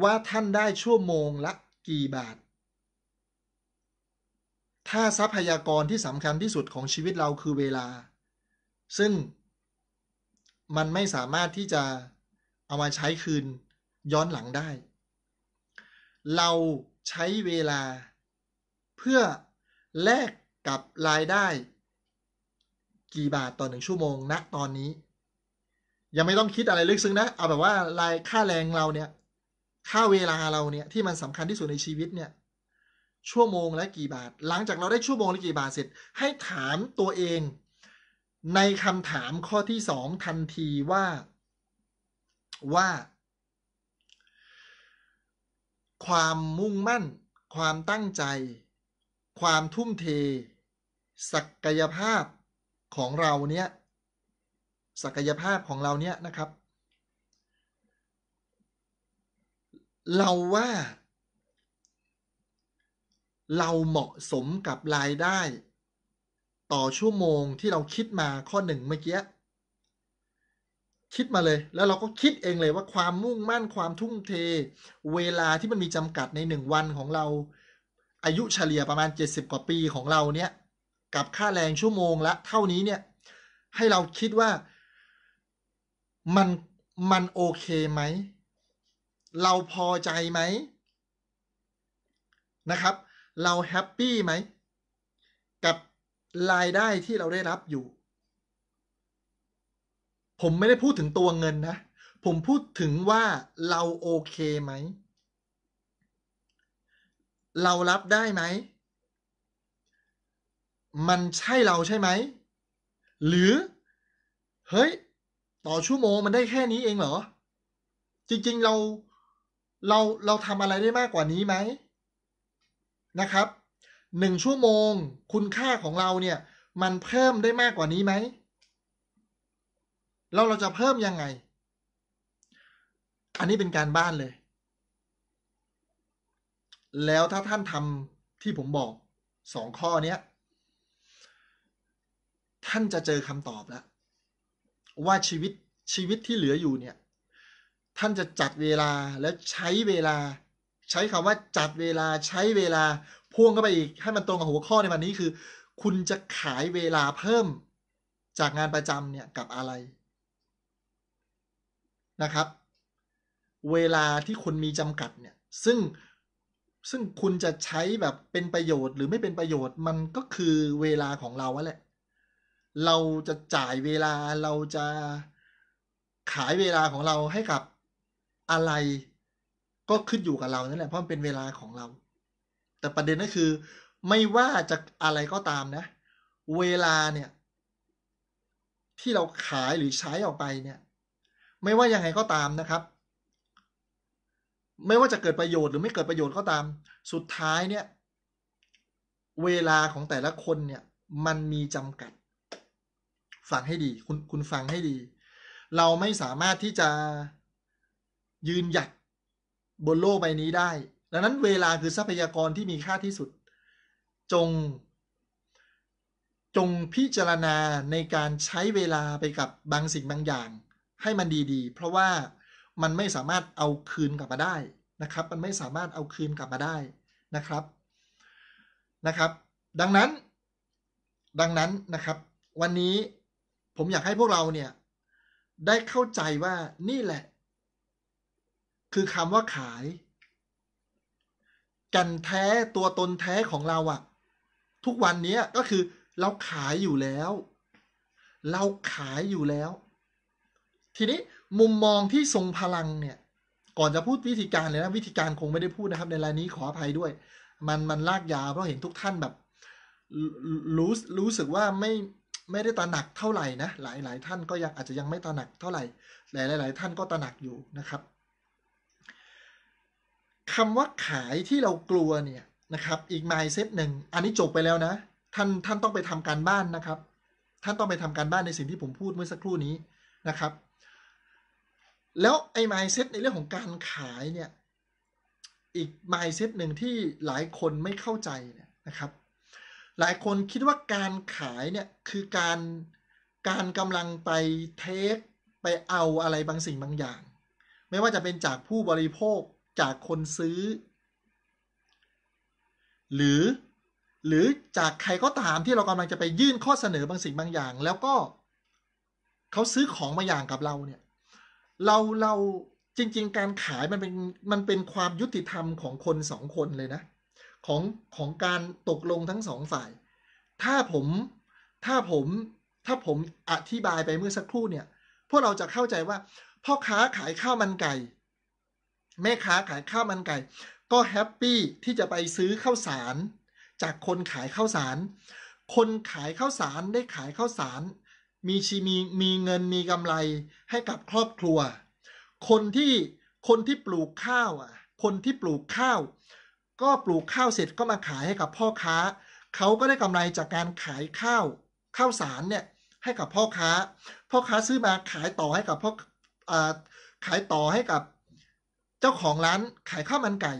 ว่าท่านได้ชั่วโมงละกี่บาท ถ้าทรัพยากรที่สำคัญที่สุดของชีวิตเราคือเวลา ซึ่งมันไม่สามารถที่จะเอามาใช้คืนย้อนหลังได้เราใช้เวลาเพื่อแลกกับรายได้ กี่บาทต่อหนึ่งชั่วโมงณนะตอนนี้ ยังไม่ต้องคิดอะไรลึกซึ้งนะเอาแบบว่ารายค่าแรงเราเนี่ยค่าเวลาเราเนี่ยที่มันสำคัญที่สุดในชีวิตเนี่ยชั่วโมงและกี่บาท หลังจากเราได้ชั่วโมงและกี่บาทเสร็จ ให้ถามตัวเอง ในคำถามข้อที่สองทันทีว่าว่าความมุ่งมั่น ความตั้งใจ ความทุ่มเท ศักยภาพของเรา เนี้ยศักยภาพของเรา เนี้ยนะครับ เราว่าเราเหมาะสมกับรายได้ ต่อชั่วโมงที่เราคิดมาข้อหนึ่งเมื่อกี้คิดมาเลยแล้วเราก็คิดเองเลยว่าความมุ่งมั่นความทุ่มเทเวลาที่มันมีจำกัดในหนึ่งวันของเรา อายุเฉลี่ยประมาณ 70 กว่าปีของเราเนี่ยกับค่าแรงชั่วโมงละเท่านี้เนี่ย ให้เราคิดว่ามันมันโอเคไหม เราพอใจไหมนะครับเราแฮปปี้ไหมกับรายได้ที่เราได้รับอยู่ผม ไม่ได้พูดถึงตัวเงินนะ ผมพูดถึงว่าเราโอเคไหม เรารับได้ไหม มันใช่เราใช่ไหม หรือ เฮ้ย ต่อชั่วโมงมันได้แค่นี้เองเหรอ จริงๆเรา เรา เราทำอะไรได้มากกว่านี้ไหมนะครับ หนึ่งชั่วโมงคุณค่าของเราเนี่ย มันเพิ่มได้มากกว่านี้ไหมแล้วเราจะเพิ่ม ยังไง อันนี้เป็นการบ้านเลย แล้วถ้าท่านทำที่ผมบอกสองข้อนี้ท่านจะเจอคำตอบแล้ว ว่าชีวิตชีวิตที่เหลืออยู่เนี่ย ท่านจะจัดเวลาแล้วใช้เวลา ใช้คำว่าจัดเวลาใช้เวลาพ่วงเข้าไปอีกให้มันตรงกับหัวข้อในวันนี้คือ คุณจะขายเวลาเพิ่มจากงานประจำเนี่ยกับอะไรนะครับเวลาที่คุณมีจำกัดเนี่ย ซึ่งซึ่งคุณจะใช้แบบเป็นประโยชน์หรือไม่เป็นประโยชน์มันก็คือเวลาของเราแหละ เราจะจ่ายเวลาเราจะขายเวลาของเราให้กับ อะไรก็ขึ้นอยู่กับเรานั่นแหละเพราะมันเป็นเวลาของเรา แต่ประเด็นก็คือ ไม่ว่าจะอะไรก็ตามนะเวลาเนี่ย ที่เราขายหรือใช้ออกไปเนี่ยไม่ว่ายังไงก็ตามนะครับ ไม่ว่าจะเกิดประโยชน์หรือไม่เกิดประโยชน์ก็ตาม สุดท้ายเนี่ย เวลาของแต่ละคนเนี่ยมันมีจำกัด ฟังให้ดีคุณคุณฟังให้ดี เราไม่สามารถที่จะยืนหยัดบนโลกใบนี้ได้ ดังนั้นเวลาคือทรัพยากรที่มีค่าที่สุด จงจงพิจารณาในการใช้เวลาไปกับบางสิ่งบางอย่างให้มันดี ๆ เพราะว่ามันไม่สามารถเอาคืนกลับมาได้นะครับ มันไม่สามารถเอาคืนกลับมาได้นะครับ นะครับ ดังนั้น ดังนั้นนะครับ วันนี้ผมอยากให้พวกเราเนี่ย ได้เข้าใจว่านี่แหละ คือคำว่าขาย กันแท้ตัวตนแท้ของเราอะทุกวันนี้ก็คือ เราขายอยู่แล้ว เราขายอยู่แล้วทีนี้มุมมองที่ทรงพลังเนี่ยก่อนจะพูดวิธีการเลยนะ วิธีการคงไม่ได้พูดนะครับ ในรายนี้ขออภัยด้วย มันมันลากยาวเพราะเห็นทุกท่านแบบรู้รู้สึกว่าไม่ไม่ได้ตระหนักเท่าไหร่นะหลายหลายท่านก็ยังอาจจะยังไม่ตระหนักเท่าไหร่หลายหลายท่านก็ตระหนักอยู่นะครับ คำว่าขายที่เรากลัวเนี่ยนะครับ อีกไมล์เซตหนึ่งอันนี้จบไปแล้วนะท่านท่านต้องไปทำการบ้านนะครับ ท่านต้องไปทำการบ้านในสิ่งที่ผมพูดเมื่อสักครู่นี้นะครับแล้วไอ้ mindset ในเรื่องของการขายเนี่ยอีก mindset หนึ่งที่หลายคนไม่เข้าใจนนะครับ หลายคนคิดว่าการขายเนี่ยคือการการกำลังไปเทคไปเอาอะไรบางสิ่งบางอย่าง ไม่ว่าจะเป็นจากผู้บริโภคจากคนซื้อ หรือ หรือจากใครก็ตามที่เรากำลังจะไปยื่นข้อเสนอบางสิ่งบางอย่าง แล้วก็เขาซื้อของมาอย่างกับเราเนี่ยเราเราจริงๆการขายมันเป็นมันเป็นความยุติธรรมของคนสองคนเลยนะของของการตกลงทั้งสองฝ่าย ถ้าผมถ้าผมถ้าผมอธิบายไปเมื่อสักครู่เนี่ย พวกเราจะเข้าใจว่าพ่อค้าขายข้าวมันไก่ แม่ค้าขายข้าวมันไก่ ก็แฮปปี้ที่จะไปซื้อข้าวสารจากคนขายข้าวสาร คนขายข้าวสารได้ขายข้าวสารมีชีมีมีเงินมีกำไรให้กับครอบครัว คนที่คนที่ปลูกข้าวอ่ะ คนที่ปลูกข้าว ก็ปลูกข้าวเสร็จก็มาขายให้กับพ่อค้า เขาก็ได้กำไรจากการขายข้าว ข้าวสารเนี่ยให้กับพ่อค้า พ่อค้าซื้อมาขายต่อให้กับพ่อขายต่อให้กับเจ้าของร้านขายข้าวมันไก่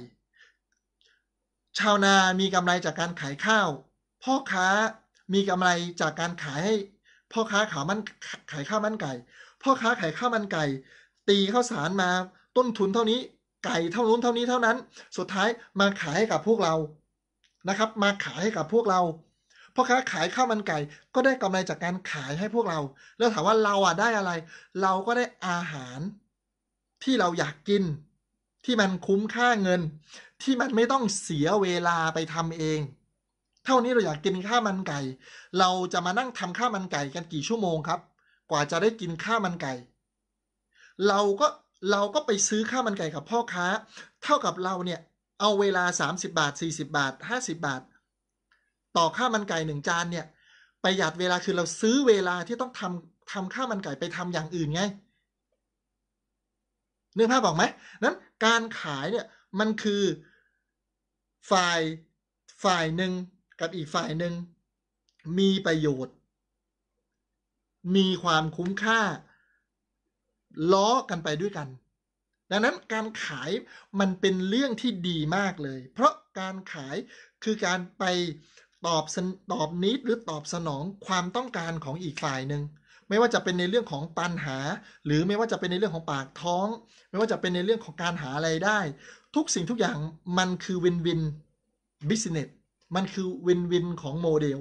ชาวนามีกำไรจากการขายข้าว พ่อค้ามีกำไรจากการขายให้พ่อค้าขายมันขายข้าวมันไก่ พ่อค้าขายข้าวมันไก่ ตีข้าวสารมาต้นทุนเท่านี้ ไก่เท่านู้นเท่านี้เท่านั้น สุดท้ายมาขายให้กับพวกเรานะครับ มาขายให้กับพวกเราพ่อค้าขายข้าวมันไก่ก็ได้กำไรจากการขายให้พวกเรา แล้วถามว่าเราอ่ะได้อะไร เราก็ได้อาหารที่เราอยากกิน ที่มันคุ้มค่าเงิน ที่มันไม่ต้องเสียเวลาไปทำเองถ้าวันนี้เราอยากกินข้าวมันไก่เราจะมานั่งทำข้าวมันไก่กันกี่ชั่วโมงครับ กว่าจะได้กินข้าวมันไก่ เราก็เราก็ไปซื้อข้าวมันไก่กับพ่อค้า เท่ากับเราเนี่ยเอาเวลา 30 บาท 40 บาท 50 บาท ต่อข้าวมันไก่หนึ่งจานเนี่ย ประหยัดเวลาคือเราซื้อเวลาที่ต้องทำทำข้าวมันไก่ไปทำอย่างอื่นไงเนือผภาพอกไหมนั้นการขายเนี่ยมันคือฝ่ายฝ่ายหนึ่งกับอีกฝ่ายหนึ่งมีประโยชน์ มีความคุ้มค่า ล้อกันไปด้วยกัน ดังนั้นการขายมันเป็นเรื่องที่ดีมากเลย เพราะการขายคือการไปตอบตอบนิดหรือตอบสนองความต้องการของอีกฝ่ายหนึ่ง ไม่ว่าจะเป็นในเรื่องของปัญหา หรือไม่ว่าจะเป็นในเรื่องของปากท้อง ไม่ว่าจะเป็นในเรื่องของการหาไรายได้ ทุกสิ่งทุกอย่างมันคือวินวินบิสเนสมันคือวินวินของโมเดล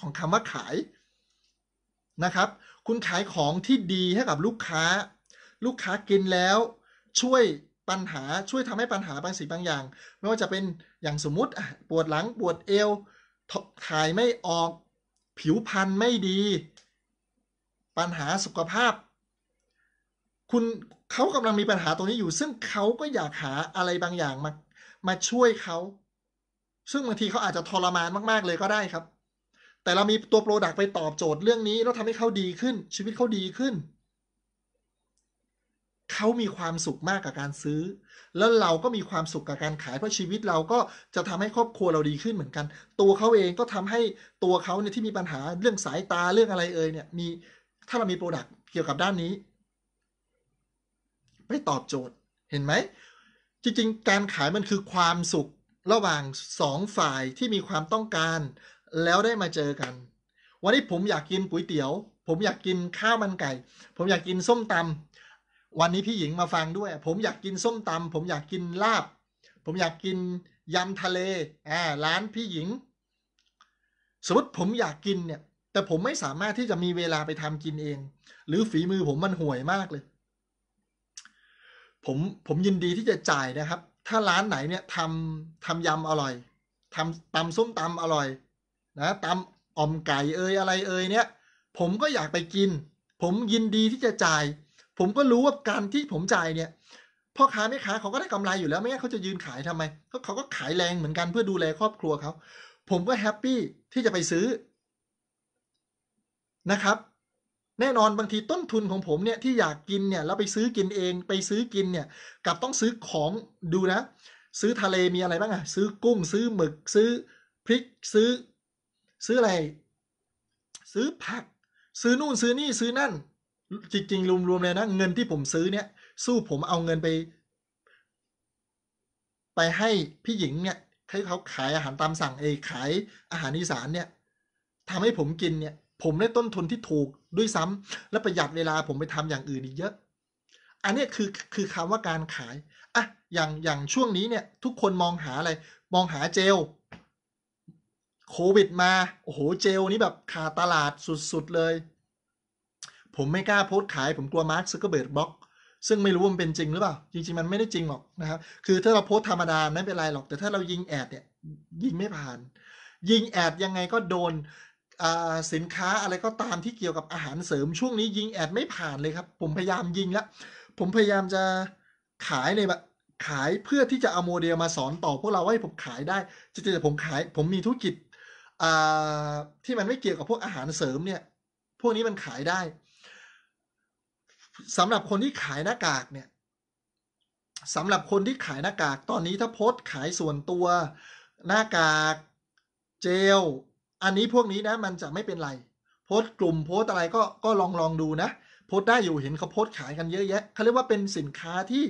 ของคำว่าขายนะครับ คุณขายของที่ดีให้กับลูกค้า ลูกค้ากินแล้วช่วยปัญหาช่วยทำให้ปัญหาบางสิ่งบางอย่าง ไม่ว่าจะเป็นอย่างสมมุติปวดหลังปวดเอวถ่ายไม่ออกผิวพรรณไม่ดี ปัญหาสุขภาพ คุณเขากำลังมีปัญหาตรงนี้อยู่ ซึ่งเขาก็อยากหาอะไรบางอย่างมามาช่วยเขาซึ่งบางทีเขาอาจจะทรมานมากๆ เลยก็ได้ครับ แต่เรามีตัวโปรดักต์ไปตอบโจทย์เรื่องนี้แล้วทำให้เขาดีขึ้นชีวิตเขาดีขึ้น เขามีความสุขมากกับการซื้อ แล้วเราก็มีความสุขกับการขายเพราะชีวิตเราก็จะทำให้ครอบครัวเราดีขึ้นเหมือนกัน ตัวเขาเองก็ทำให้ตัวเขาเนี่ยที่มีปัญหาเรื่องสายตาเรื่องอะไรเอ่ยเนี่ยมีถ้าเรามีโปรดักต์เกี่ยวกับด้านนี้ ไปตอบโจทย์เห็นไหม จริงๆ การขายมันคือความสุขระหว่างสองฝ่ายที่มีความต้องการแล้วได้มาเจอกัน วันนี้ผมอยากกินก๋วยเตี๋ยว ผมอยากกินข้าวมันไก่ ผมอยากกินส้มตำวันนี้พี่หญิงมาฟังด้วย ผมอยากกินส้มตำผมอยากกินลาบ ผมอยากกินยำทะเลอ่าร้านพี่หญิง สมมติผมอยากกินเนี่ย แต่ผมไม่สามารถที่จะมีเวลาไปทำกินเอง หรือฝีมือผมมันห่วยมากเลย ผมผม ยินดีที่จะจ่ายนะครับถ้าร้านไหนเนี่ยทำทำยำอร่อยทำตำส้มตำอร่อย นะตำอ่อมไก่เอยอะไรเอยเนี่ย ผมก็อยากไปกิน ผมยินดีที่จะจ่าย ผมก็รู้ว่าการที่ผมจ่ายเนี่ยพ่อค้าแม่ค้าเขาก็ได้กำไรอยู่แล้วไม่งั้นเขาจะยืนขายทำไมเขาก็ขายแรงเหมือนกันเพื่อดูแลครอบครัวเขาผมก็แฮปปี้ที่จะไปซื้อนะครับแน่นอนบางทีต้นทุนของผมเนี่ย ที่อยากกินเนี่ย แล้วไปซื้อกินเองไปซื้อกินเนี่ยกับต้องซื้อของดูนะ ซื้อทะเลมีอะไรบ้างอะซื้อกุ้งซื้อหมึก ซื้อพริกซื้อ ซื้ออะไร ซื้อผัก ซื้อนู่นซื้อนี่ซื้อนั่น จริงๆ รวมๆเลยนะ เงินที่ผมซื้อเนี่ยสู้ผมเอาเงินไป ไปให้พี่หญิงเนี่ยให้เขาขายอาหารตามสั่ง เองขายอาหารอีสานเนี่ยทำให้ผมกินเนี่ยผมได้ต้นทุนที่ถูกด้วยซ้ำ และประหยัดเวลาผมไปทำอย่างอื่นอีกเยอะ อันนี้คือคือคำว่าการขายอ่ะอย่างอย่างช่วงนี้เนี่ย ทุกคนมองหาอะไร มองหาเจลโควิดมา โอ้โห เจลนี้แบบขาดตลาดสุดๆเลย ผมไม่กล้าโพสต์ขาย ผมกลัวมาร์คซึ่เกอร์เบิร์ดบล็อก ซึ่งไม่รู้มันเป็นจริงหรือเปล่า จริงๆมันไม่ได้จริงหรอกนะครับคือถ้าเราโพสธรรมดาไม่เป็นไรหรอกแต่ถ้าเรายิงแอดเนี่ยยิงไม่ผ่าน ยิงแอดยังไงก็โดนสินค้าอะไรก็ตามที่เกี่ยวกับอาหารเสริม ช่วงนี้ยิงแอดไม่ผ่านเลยครับ ผมพยายามยิงแล้วผมพยายามจะขายในแบบขายเพื่อที่จะเอาโมเดลมาสอนต่อพวกเราให้ผมขายได้จริงๆผมขายผมมีธุรกิจที่มันไม่เกี่ยวกับพวกอาหารเสริมเนี่ยพวกนี้มันขายได้สำหรับคนที่ขายหน้ากากเนี่ยสำหรับคนที่ขายหน้ากาก ตอนนี้ถ้าโพสต์ขายส่วนตัวหน้ากากเจลอันนี้พวกนี้นะมันจะไม่เป็นไร โพสต์กลุ่มโพสต์อะไรก็ก็ลองลองดูนะ โพสต์ได้อยู่เห็นเขาโพสต์ขายกันเยอะแยะเขาเรียกว่าเป็นสินค้าที่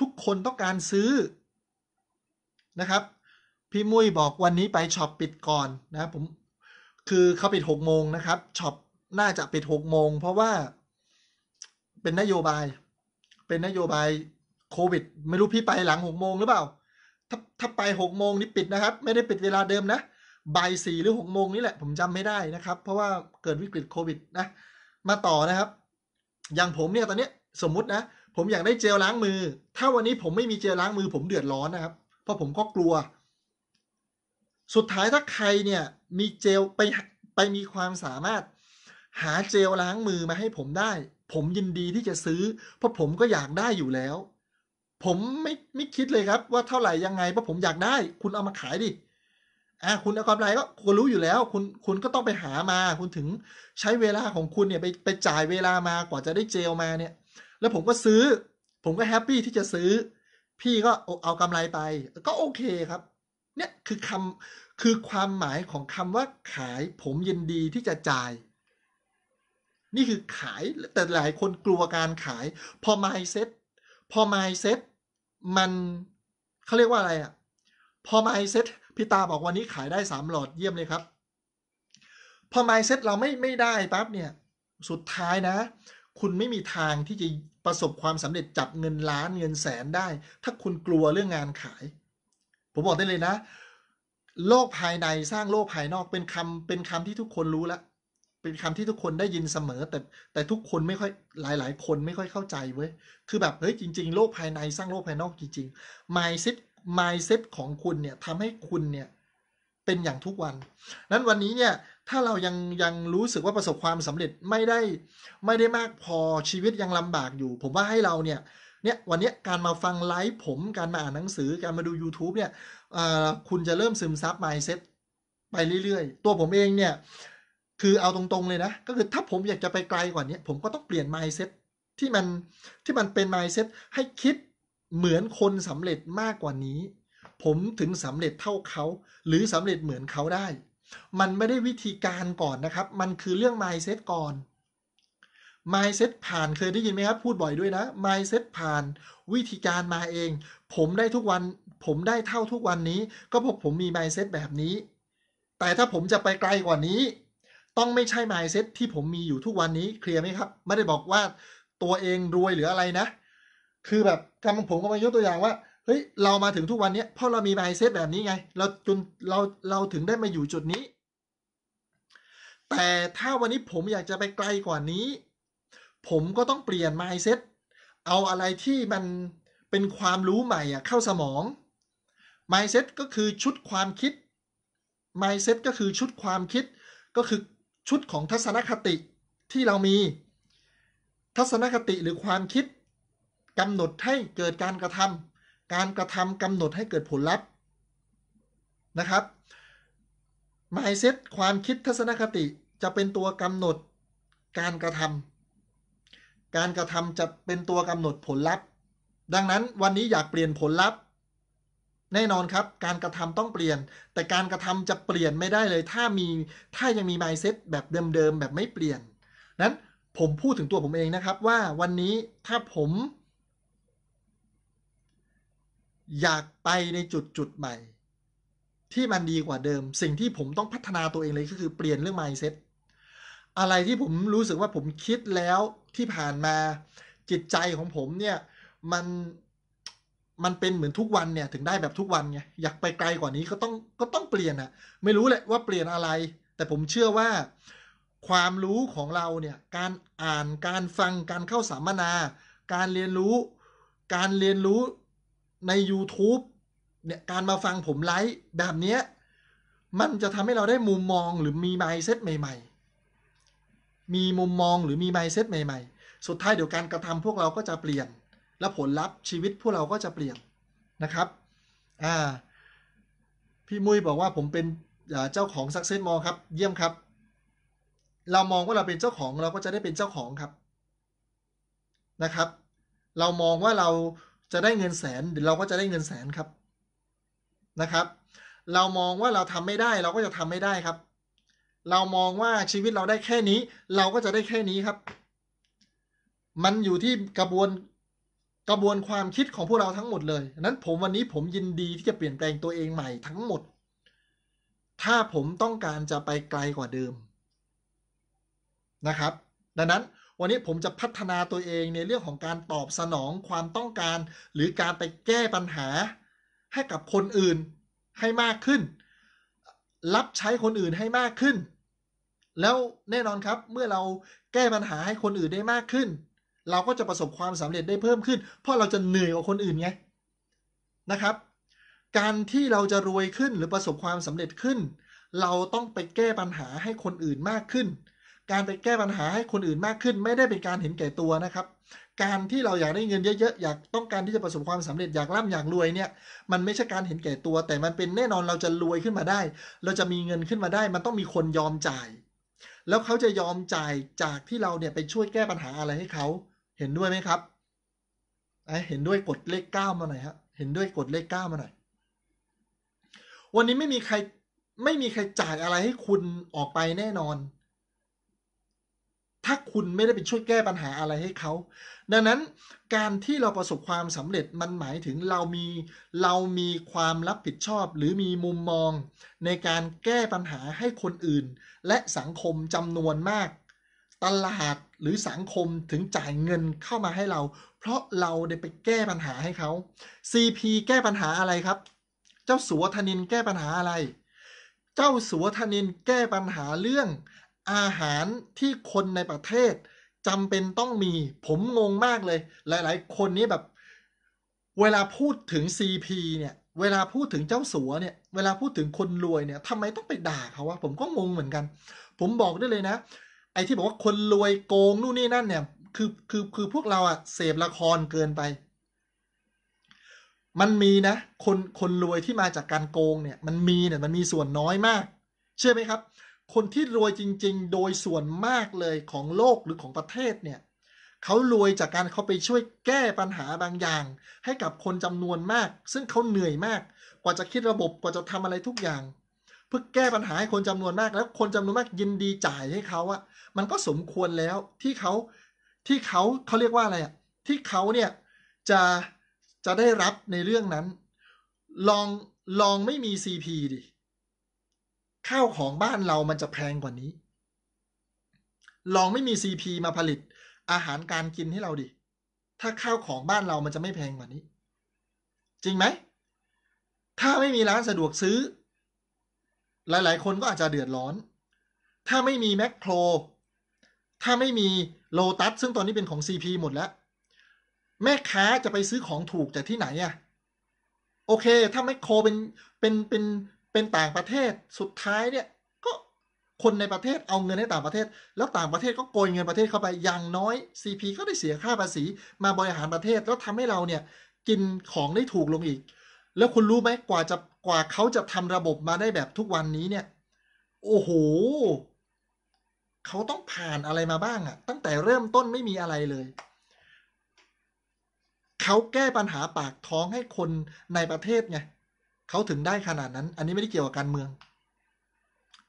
ทุกคนต้องการซื้อนะครับพี่มุ้ยบอกวันนี้ไปช็อปปิดก่อนนะผมคือเขาปิดหกโมงนะครับช็อปน่าจะปิดหกโมง เพราะว่าเป็นนโยบาย เป็นนโยบายโควิด ไม่รู้พี่ไปหลังหกโมงหรือเปล่าถ้าถ้าไปหกโมงนี่ปิดนะครับ ไม่ได้ปิดเวลาเดิมนะบ่ายสี่หรือหกโมงนี่แหละผมจำไม่ได้นะครับ เพราะว่าเกิดวิกฤตโควิดนะมาต่อนะครับ อย่างผมเนี่ยตอนนี้สมมุตินะ ผมอยากได้เจลล้างมือ ถ้าวันนี้ผมไม่มีเจลล้างมือผมเดือดร้อนนะครับ เพราะผมก็กลัว สุดท้ายถ้าใครเนี่ย มีเจลไปไปมีความสามารถ หาเจลล้างมือมาให้ผมได้ ผมยินดีที่จะซื้อ เพราะผมก็อยากได้อยู่แล้ว ผมไม่ไม่คิดเลยครับว่าเท่าไหร่ยังไงเพราะผมอยากได้ คุณเอามาขายดิอ่ะคุณเอากำไรก็คุณรู้อยู่แล้วคุณคุณก็ต้องไปหามาคุณถึงใช้เวลาของคุณเนี่ยไปไปจ่ายเวลามากว่าจะได้เจลมาเนี่ย แล้วผมก็ซื้อ ผมก็แฮปปี้ที่จะซื้อ พี่ก็เอากำไรไป ก็โอเคครับ เนี่ยคือคำคือความหมายของคำว่าขายผมยินดีที่จะจ่าย นี่คือขายแต่หลายคนกลัวการขาย พอไมเซ็ตพอไมเซ็ตมันเขาเรียกว่าอะไรอะ่ะพอไมเซ็ตพี่ตาบอกวันนี้ขายได้สามหลอดเยี่ยมเลยครับ พอไมเซ็ตเราไม่ไม่ได้ปั๊บเนี่ยสุดท้ายนะ คุณไม่มีทางที่จะประสบความสำเร็จจับเงินล้านเงินแสนได้ ถ้าคุณกลัวเรื่องงานขาย ผมบอกได้เลยนะ โลกภายในสร้างโลกภายนอกเป็นคำเป็นคำที่ทุกคนรู้แล้วเป็นคำที่ทุกคนได้ยินเสมอ แต่แต่ทุกคนไม่ค่อยหลาย ๆ คนไม่ค่อยเข้าใจเว้ยคือแบบเฮ้ยจริงๆโลกภายในสร้างโลกภายนอกจริง ๆ mindset มายเซ็ตของคุณเนี่ยทำให้คุณเนี่ยเป็นอย่างทุกวัน นั้นวันนี้เนี่ยถ้าเรายังยังรู้สึกว่าประสบความสำเร็จไม่ได้ไม่ได้มากพอชีวิตยังลำบากอยู่ ผมว่าให้เราเนี่ยเนี่ยวันนี้การมาฟังไลฟ์ผมการมาอ่านหนังสือการมาดู YouTube เนี่ยคุณจะเริ่มซึมซับมายเซ็ตไปเรื่อยๆ ตัวผมเองเนี่ยคือเอาตรงๆเลยนะก็คือถ้าผมอยากจะไปไกลกว่านี้ ผมก็ต้องเปลี่ยนมายเซ็ตที่มันที่มันเป็นมายเซ็ตให้คิดเหมือนคนสำเร็จมากกว่านี้ ผมถึงสำเร็จเท่าเขา หรือสำเร็จเหมือนเขาได้ มันไม่ได้วิธีการก่อนนะครับ มันคือเรื่อง mindset ก่อน mindset ผ่านเคยได้ยินไหมครับ พูดบ่อยด้วยนะ mindset ผ่าน วิธีการมาเอง ผมได้ทุกวัน ผมได้เท่าทุกวันนี้ ก็เพราะผมมี mindset แบบนี้ แต่ถ้าผมจะไปไกลกว่านี้ ต้องไม่ใช่ mindset ที่ผมมีอยู่ทุกวันนี้ เคลียร์ไหมครับ ไม่ได้บอกว่าตัวเองรวยหรืออะไรนะคือแบบกำลังผมก็มายกตัวอย่างว่าเฮ้ยเรามาถึงทุกวันนี้เพราะเรามีไมเซ็ตแบบนี้ไง เราจน เรา เราถึงได้มาอยู่จุดนี้ แต่ถ้าวันนี้ผมอยากจะไปไกลกว่านี้ ผมก็ต้องเปลี่ยนไมเซ็ตเอาอะไรที่มันเป็นความรู้ใหม่อ่ะเข้าสมอง mindset ก็คือชุดความคิด mindset ก็คือชุดความคิดก็คือชุดของทัศนคติที่เรามี ทัศนคติหรือความคิดกำหนดให้เกิดการกระทำ การกระทำกำหนดให้เกิดผลลัพธ์นะครับ mindset ความคิดทัศนคติจะเป็นตัวกำหนดการกระทำ การกระทำจะเป็นตัวกำหนดผลลัพธ์ ดังนั้นวันนี้อยากเปลี่ยนผลลัพธ์ แน่นอนครับการกระทำต้องเปลี่ยน แต่การกระทำจะเปลี่ยนไม่ได้เลย ถ้ามีถ้ายังมี mindset แบบเดิมๆ แบบไม่เปลี่ยน นั้นผมพูดถึงตัวผมเองนะครับว่าวันนี้ถ้าผมอยากไปในจุดจุดใหม่ ที่มันดีกว่าเดิม สิ่งที่ผมต้องพัฒนาตัวเองเลย ก็คือเปลี่ยนเรื่อง mindset อะไรที่ผมรู้สึกว่าผมคิดแล้วที่ผ่านมาจิตใจของผมเนี่ยมันมันเป็นเหมือนทุกวันเนี่ยถึงได้แบบทุกวันไงอยากไปไกลกว่านี้ก็ต้องก็ต้องเปลี่ยนอะไม่รู้แหละว่าเปลี่ยนอะไร แต่ผมเชื่อว่าความรู้ของเราเนี่ยการอ่านการฟังการเข้าสัมมนา การเรียนรู้ การเรียนรู้ใน YouTube เนี่ยการมาฟังผมไลฟ์แบบเนี้ยมันจะทำให้เราได้มุมมองหรือมีไมเซ็ตใหม่ๆ มีมุมมองหรือมีไมเซ็ตใหม่ๆ สุดท้ายเดี๋ยวการกระทำพวกเราก็จะเปลี่ยนและผลลัพธ์ชีวิตพวกเราก็จะเปลี่ยนนะครับอ่าพี่มุ้ยบอกว่าผมเป็นเจ้าของ Success Mall ครับ เยี่ยมครับ เรามองว่าเราเป็นเจ้าของเราก็จะได้เป็นเจ้าของครับนะครับ เรามองว่าเราจะได้เงินแสนเราก็จะได้เงินแสนครับนะครับ เรามองว่าเราทำไม่ได้เราก็จะทำไม่ได้ครับ เรามองว่าชีวิตเราได้แค่นี้ เราก็จะได้แค่นี้ครับ มันอยู่ที่กระบวน กระบวนความคิดของพวกเราทั้งหมดเลยนั้นผมวันนี้ผมยินดีที่จะเปลี่ยนแปลงตัวเองใหม่ทั้งหมด ถ้าผมต้องการจะไปไกลกว่าเดิม นะครับ ดังนั้นวันนี้ผมจะพัฒนาตัวเองในเรื่องของการตอบสนองความต้องการ หรือการไปแก้ปัญหาให้กับคนอื่นให้มากขึ้น รับใช้คนอื่นให้มากขึ้น แล้วแน่นอนครับเมื่อเราแก้ปัญหาให้คนอื่นได้มากขึ้น เราก็จะประสบความสำเร็จได้เพิ่มขึ้น เพราะเราจะเหนื่อยกว่าคนอื่นไงนะครับ การที่เราจะรวยขึ้นหรือประสบความสำเร็จขึ้น เราต้องไปแก้ปัญหาให้คนอื่นมากขึ้นการไปแก้ปัญหาให้คนอื่นมากขึ้น ไม่ได้เป็นการเห็นแก่ตัวนะครับ การที่เราอยากได้เงินเยอะๆอยากต้องการที่จะประสบความสำเร็จอยากร่ำอยากรวยเนี่ย มันไม่ใช่การเห็นแก่ตัว แต่มันเป็นแน่นอนเราจะรวยขึ้นมาได้ เราจะมีเงินขึ้นมาได้ มันต้องมีคนยอมจ่าย แล้วเขาจะยอมจ่ายจากที่เราเนี่ยไปช่วยแก้ปัญหาอะไรให้เขา เห็นด้วยไหมครับเห็นด้วยกดเลขเก้ามาหน่อยฮะเห็นด้วยกดเลขเก้ามาหน่อยวันนี้ไม่มีใครไม่มีใครจ่ายอะไรให้คุณออกไปแน่นอนถ้าคุณไม่ได้ไปช่วยแก้ปัญหาอะไรให้เขา ดังนั้นการที่เราประสบความสำเร็จมันหมายถึงเรามีเรามีความรับผิดชอบหรือมีมุมมอง ในการแก้ปัญหาให้คนอื่น และสังคมจำนวนมาก ตลาดหรือสังคมถึงจ่ายเงินเข้ามาให้เรา เพราะเราได้ไปแก้ปัญหาให้เขา CP แก้ปัญหาอะไรครับ เจ้าสัวธนินแก้ปัญหาอะไร เจ้าสัวธนินแก้ปัญหาเรื่องอาหารที่คนในประเทศจำเป็นต้องมีผมงงมากเลย หลายๆคนนี้แบบเวลาพูดถึง CP เนี่ยเวลาพูดถึงเจ้าสัวเนี่ยเวลาพูดถึงคนรวยเนี่ยทำไมต้องไปด่าเขาวะ ผมก็งงเหมือนกัน ผมบอกได้เลยนะไอ้ที่บอกว่าคนรวยโกงนู่นนี่นั่นเนี่ยคือคือคือพวกเราอะเสพละครเกินไป มันมีนะคนคนรวยที่มาจากการโกงเนี่ยมันมีเนี่ยมันมีส่วนน้อยมาก เชื่อไหมครับคนที่รวยจริง ๆ โดยส่วนมากเลยของโลกหรือของประเทศเนี่ยเขารวยจากการเขาไปช่วยแก้ปัญหาบางอย่าง ให้กับคนจำนวนมาก ซึ่งเขาเหนื่อยมากกว่าจะคิดระบบกว่าจะทำอะไรทุกอย่าง เพื่อแก้ปัญหาให้คนจำนวนมากแล้ว คนจำนวนมากยินดีจ่ายให้เขาอะมันก็สมควรแล้วที่เขาที่เขาเขาเรียกว่าอะไรอะที่เขาเนี่ยจะจะได้รับในเรื่องนั้น ลองลองไม่มี CP ดิข้าวของบ้านเรามันจะแพงกว่านี้ ลองไม่มีซีพีมาผลิต อาหารการกินให้เราดิ ถ้าข้าวของบ้านเรามันจะไม่แพงกว่านี้ จริงไหม ถ้าไม่มีร้านสะดวกซื้อ หลาย ๆ คนก็อาจจะเดือดร้อน ถ้าไม่มีแมคโคร ถ้าไม่มีโลตัส ซึ่งตอนนี้เป็นของ CP หมดแล้ว แม่ค้าจะไปซื้อของถูกจากที่ไหนอะโอเค ถ้าแมคโครเป็น เป็นเป็นเป็นต่างประเทศสุดท้ายเนี่ย ก็คนในประเทศเอาเงินให้ต่างประเทศ แล้วต่างประเทศก็โกยเงินประเทศเข้าไป อย่างน้อย CP ก็ได้เสียค่าภาษีมาบริหารประเทศแล้วทำให้เราเนี่ยกินของได้ถูกลงอีก แล้วคุณรู้ไหมกว่าจะกว่าเขาจะทำระบบมาได้แบบทุกวันนี้เนี่ยโอ้โหเขาต้องผ่านอะไรมาบ้างอะตั้งแต่เริ่มต้นไม่มีอะไรเลยเขาแก้ปัญหาปากท้องให้คนในประเทศไงเขาถึงได้ขนาดนั้น อันนี้ไม่ได้เกี่ยวกับการเมือง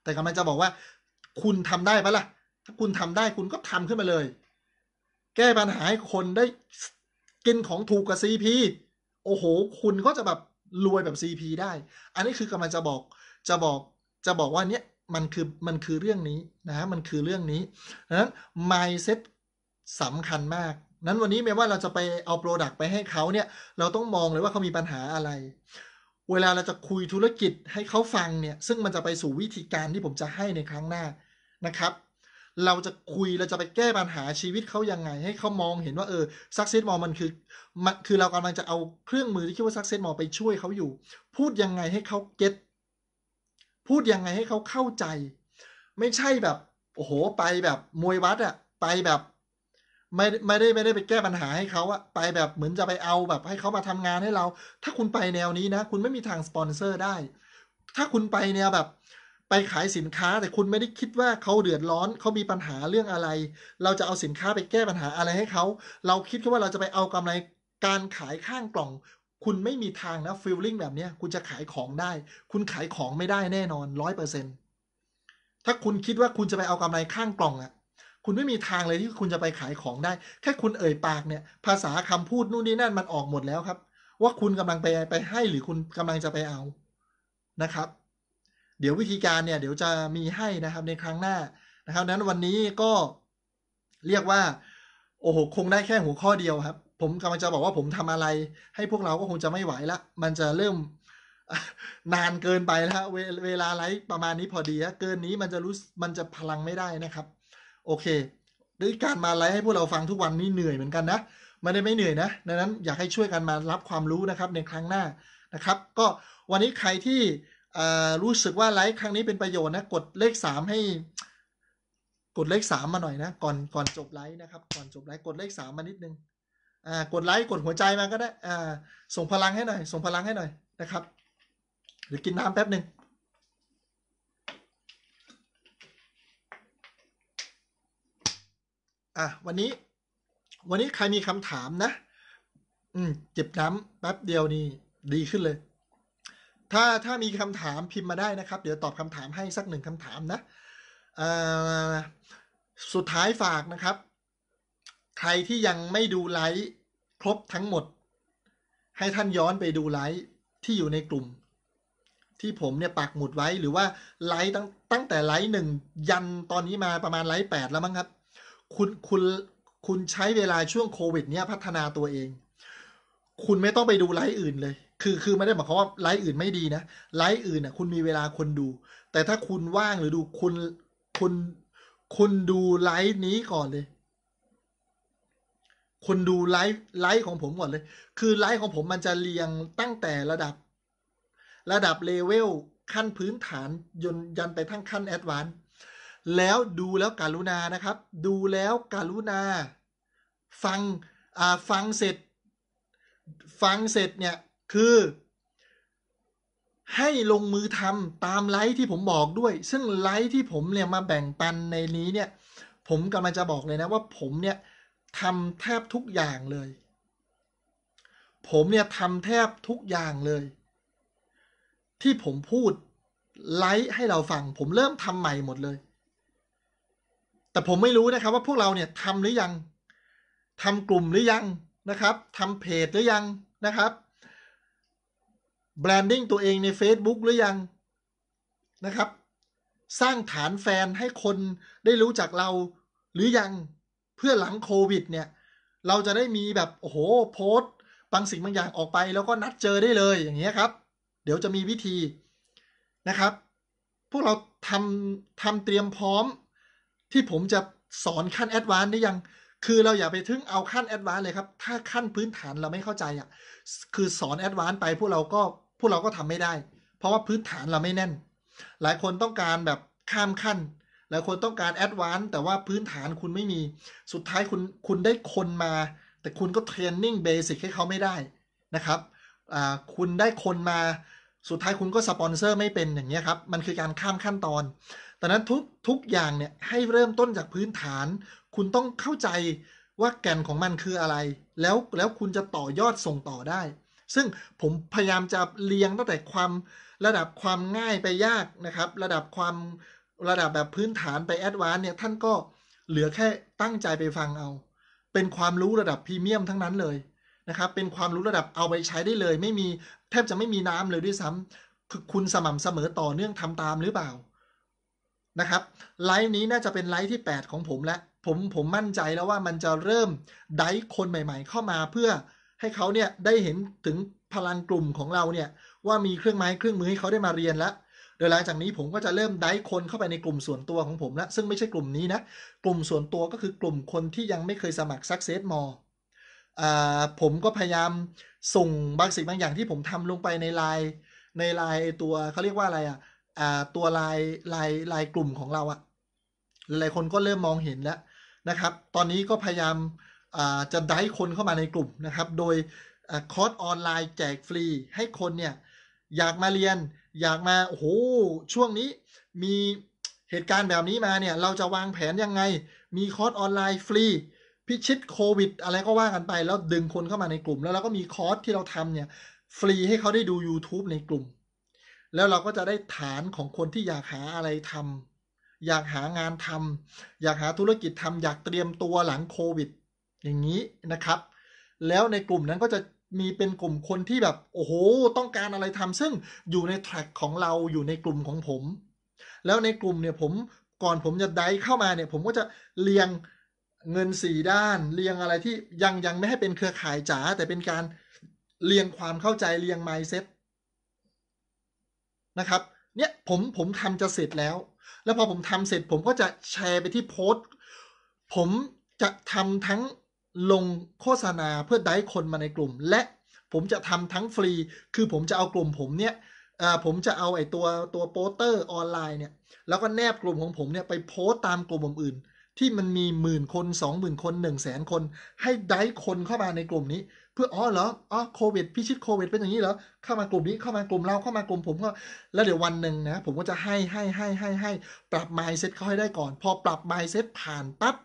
แต่กำลังจะบอกว่า คุณทำได้ปะละ่ะ ถ้าคุณทำได้คุณก็ทำขึ้นมาเลย แก้ปัญหาให้คนได้กินของถูกกับซีพีโอ้โห คุณก็จะแบบรวยแบบซีพีได้ อันนี้คือกำลังจะบอก จะบอก จะบอกว่า เนี้ยมันคือ มันคือเรื่องนี้นะฮะ มันคือเรื่องนี้ดังนั้น mindset สำคัญมาก นั้นวันนี้แม้ว่าเราจะไปเอาโปรดักต์ไปให้เขาเนี่ย เราต้องมองเลยว่าเขามีปัญหาอะไรเวลาเราจะคุยธุรกิจให้เขาฟังเนี่ย ซึ่งมันจะไปสู่วิธีการที่ผมจะให้ในครั้งหน้านะครับ เราจะคุยเราจะไปแก้ปัญหาชีวิตเขายังไง ให้เขามองเห็นว่าเออ success m o มันคือมันคือเรากำลังจะเอาเครื่องมือที่คิดว่า success m o ไปช่วยเขาอยู่ พูดยังไงให้เขาเก็ตพูดยังไงให้เขาเข้าใจ ไม่ใช่แบบโอ้โหไปแบบมวยวัดอะไปแบบไม่ไม่ได้ไม่ได้ไปแก้ปัญหาให้เขาอะไปแบบเหมือนจะไปเอาแบบให้เขามาทำงานให้เรา ถ้าคุณไปแนวนี้นะคุณไม่มีทางสปอนเซอร์ได้ ถ้าคุณไปแนวแบบไปขายสินค้าแต่คุณไม่ได้คิดว่าเขาเดือดร้อนเขามีปัญหาเรื่องอะไร เราจะเอาสินค้าไปแก้ปัญหาอะไรให้เขาเราคิดแค่ว่าเราจะไปเอากำไรการขายข้างกล่อง คุณไม่มีทางนะฟิลลิ่งแบบนี้คุณจะขายของได้ คุณขายของไม่ได้แน่นอนร้อยเปอร์เซ็นถ้าคุณคิดว่าคุณจะไปเอากำไรข้างกล่องอะคุณไม่มีทางเลยที่คุณจะไปขายของได้ แค่คุณเอ่ยปากเนี่ย ภาษาคำพูดนู่นนี่นั่นมันออกหมดแล้วครับ ว่าคุณกำลังไปไปให้หรือคุณกำลังจะไปเอานะครับ เดี๋ยววิธีการเนี่ย เดี๋ยวจะมีให้นะครับ ในครั้งหน้านะครับ นั้นวันนี้ก็เรียกว่า โอ้โหคงได้แค่หัวข้อเดียวครับ ผมกำลังจะบอกว่าผมทำอะไร ให้พวกเราก็คงจะไม่ไหวละ มันจะเริ่ม นานเกินไปแล้ว เวลาไลฟ์ประมาณนี้พอดีเกินนี้มันจะรู้มันจะพลังไม่ได้นะครับโอเคด้วยการมาไลฟ์ให้พวกเราฟังทุกวันนี่เหนื่อยเหมือนกันนะไม่ได้ไม่เหนื่อยนะดังนั้นอยากให้ช่วยกันมารับความรู้นะครับในครั้งหน้านะครับ ก็วันนี้ใครที่รู้สึกว่าไลฟ์ครั้งนี้เป็นประโยชน์นะ กดเลข 3 ให้กดเลข 3 มาหน่อยนะ ก่อนก่อนจบไลฟ์นะครับ ก่อนจบไลฟ์กดเลข3มานิด นึงอ่า กดไลค์กดหัวใจมาก็ได้อ่าส่งพลังให้หน่อย ส่งพลังให้หน่อยนะครับ หรือกินน้ำแป๊บหนึ่ง่ะวันนี้วันนี้ใครมีคำถามนะ อืมจิบน้ำแป๊บเดียวนี่ดีขึ้นเลย ถ้าถ้ามีคำถามพิมพ์มาได้นะครับ เดี๋ยวตอบคำถามให้สักหนึ่งคำถามนะสุดท้ายฝากนะครับใครที่ยังไม่ดูไลฟ์ครบทั้งหมด ให้ท่านย้อนไปดูไลฟ์ที่อยู่ในกลุ่ม ที่ผมเนี่ยปักหมุดไว้หรือว่าไลฟ์ตั้งตั้งแต่ไลฟ์หนึ่งยันตอนนี้มาประมาณไลฟ์แปดแล้วมั้งครับคุณ คุณ คุณใช้เวลาช่วงโควิดเนี้ยพัฒนาตัวเอง คุณไม่ต้องไปดูไลฟ์อื่นเลย คือคือไม่ได้หมายความว่าไลฟ์อื่นไม่ดีนะไลฟ์อื่นน่ะคุณมีเวลาคนดู แต่ถ้าคุณว่าง หรือดูคุณ คุณ คุณดูไลฟ์นี้ก่อนเลยคนดูไลฟ์ไลฟ์ของผมก่อนเลย คือไลฟ์ของผมมันจะเรียงตั้งแต่ระดับระดับเลเวลขั้นพื้นฐานยนยันไปทั้งขั้นแอดวานซ์แล้วดูแล้วการุณานะครับ ดูแล้วการุณา ฟังอ่าฟังเสร็จ ฟังเสร็จเนี่ย คือ ให้ลงมือทำตามไลฟ์ที่ผมบอกด้วย ซึ่งไลฟ์ที่ผมเนี่ยมาแบ่งปันในนี้เนี่ยผมกำลังจะบอกเลยนะว่าผมเนี่ยทำแทบทุกอย่างเลย ผมเนี่ยทำแทบทุกอย่างเลย ที่ผมพูด ไลฟ์ให้เราฟัง ผมเริ่มทำใหม่หมดเลยแต่ผมไม่รู้นะครับว่าพวกเราเนี่ยทำหรือยังทำกลุ่มหรือยังนะครับทำเพจหรือยังนะครับแบรนดิ้งตัวเองใน Facebook หรือยังนะครับ สร้างฐานแฟนให้คนได้รู้จักเราหรือยัง เพื่อหลังโควิดเนี่ย เราจะได้มีแบบโอ้โหโพสต์บางสิ่งบางอย่างออกไปแล้วก็นัดเจอได้เลยอย่างเงี้ยครับ เดี๋ยวจะมีวิธีนะครับ พวกเราทำทำเตรียมพร้อมที่ผมจะสอนขั้นแอดวานได้ยัง คือเราอย่าไปถึงเอาขั้นแอดวานเลยครับ ถ้าขั้นพื้นฐานเราไม่เข้าใจอ่ะ คือสอนแอดวานไปพวกเราก็ พวกเราก็ทำไม่ได้ เพราะว่าพื้นฐานเราไม่แน่น หลายคนต้องการแบบข้ามขั้น หลายคนต้องการแอดวานแต่ว่าพื้นฐานคุณไม่มี สุดท้ายคุณคุณได้คนมา แต่คุณก็เทรนนิ่งเบสิกให้เขาไม่ได้นะครับคุณได้คนมา สุดท้ายคุณก็สปอนเซอร์ไม่เป็นอย่างเงี้ยครับ มันคือการข้ามขั้นตอนแต่นั้นทุกทุกอย่างเนี่ยให้เริ่มต้นจากพื้นฐาน คุณต้องเข้าใจว่าแก่นของมันคืออะไร แล้วแล้วคุณจะต่อยอดส่งต่อได้ ซึ่งผมพยายามจะเรียงตั้งแต่ความระดับความง่ายไปยากนะครับ ระดับความระดับแบบพื้นฐานไปแอดวานเนี่ยท่านก็เหลือแค่ตั้งใจไปฟังเอา เป็นความรู้ระดับพรีเมียมทั้งนั้นเลยนะครับ เป็นความรู้ระดับเอาไปใช้ได้เลย ไม่มีแทบจะไม่มีน้ำเลยด้วยซ้ำคือคุณสม่ำเสมอต่อเนื่องทำตามหรือเปล่านะครับไลฟ์นี้น่าจะเป็นไลฟ์ที่ 8 ของผมแล้วผมผมมั่นใจแล้วว่ามันจะเริ่มได้คนใหม่ ๆ เข้ามาเพื่อให้เขาเนี่ยได้เห็นถึงพลังกลุ่มของเราเนี่ยว่ามีเครื่องไม้เครื่องมือให้เขาได้มาเรียนแล้วโดยหลังจากนี้ผมก็จะเริ่มได้คนเข้าไปในกลุ่มส่วนตัวของผมแล้วซึ่งไม่ใช่กลุ่มนี้นะกลุ่มส่วนตัวก็คือกลุ่มคนที่ยังไม่เคยสมัครซักเซสมอผมก็พยายามส่งบางสิ่งบางอย่างที่ผมทำลงไปในไลน์ในไลน์ตัวเขาเรียกว่าอะไรอะตัวลายลายลายกลุ่มของเราอะ หลายคนก็เริ่มมองเห็นแล้วนะครับ ตอนนี้ก็พยายามจะได้คนเข้ามาในกลุ่มนะครับ โดยคอร์สออนไลน์ แจกฟรีให้คนเนี่ยอยากมาเรียน อยากมาโอ้โหช่วงนี้มีเหตุการณ์แบบนี้มาเนี่ย เราจะวางแผนยังไง มีคอร์สออนไลน์ฟรี พิชิตโควิดอะไรก็ว่ากันไป แล้วดึงคนเข้ามาในกลุ่ม แล้วเราก็มีคอร์สที่เราทำเนี่ยฟรีให้เขาได้ดู YouTube ในกลุ่มแล้วเราก็จะได้ฐานของคนที่อยากหาอะไรทำ อยากหางานทำ อยากหาธุรกิจทำอยากเตรียมตัวหลังโควิด อย่างนี้นะครับ แล้วในกลุ่มนั้นก็จะมีเป็นกลุ่มคนที่แบบโอ้โหต้องการอะไรทำ ซึ่งอยู่ในแทร็กของเราอยู่ในกลุ่มของผม แล้วในกลุ่มเนี่ยผมก่อนผมจะได้เข้ามาเนี่ยผมก็จะเรียงเงินสี่ด้าน เรียงอะไรที่ยังยังไม่ให้เป็นเครือข่ายจ๋าแต่เป็นการเรียงความเข้าใจเรียงไมซ์เซ็ตนะครับเนี่ยผม ผมทำจะเสร็จแล้ว แล้ว พอ ผมทำเสร็จผมก็จะแชร์ไปที่โพสต์ ผมจะทำทั้งลงโฆษณาเพื่อ ได้คนมาในกลุ่ม และผมจะทำทั้งฟรี คือผมจะเอากลุ่มผมเนี่ยผมจะเอาไอ้ตัวตัวโปสเตอร์ออนไลน์เนี่ย แล้วก็แนบกลุ่มของผม เนี่ยไปโพสต์ตามกลุ่มอื่น ที่มันมี หมื่นคนสองหมื่นคนหนึ่งแสนคน ให้ได้คนเข้ามาในกลุ่มนี้พื่ออ๋อเหรอ อ๋อโควิดพิชิตโควิดเป็นอย่างนี้เหรอเข้ามากลุ่มนี้เข้ามากลุ่มเราเข้ามากลุ่มผมก็แล้วเดี๋ยววันหนึ่งนะผมก็จะให้ให้ให้ให้ให้ ปรับ mindset เขาให้ได้ก่อน พอปรับ mindset ผ่านปั๊บ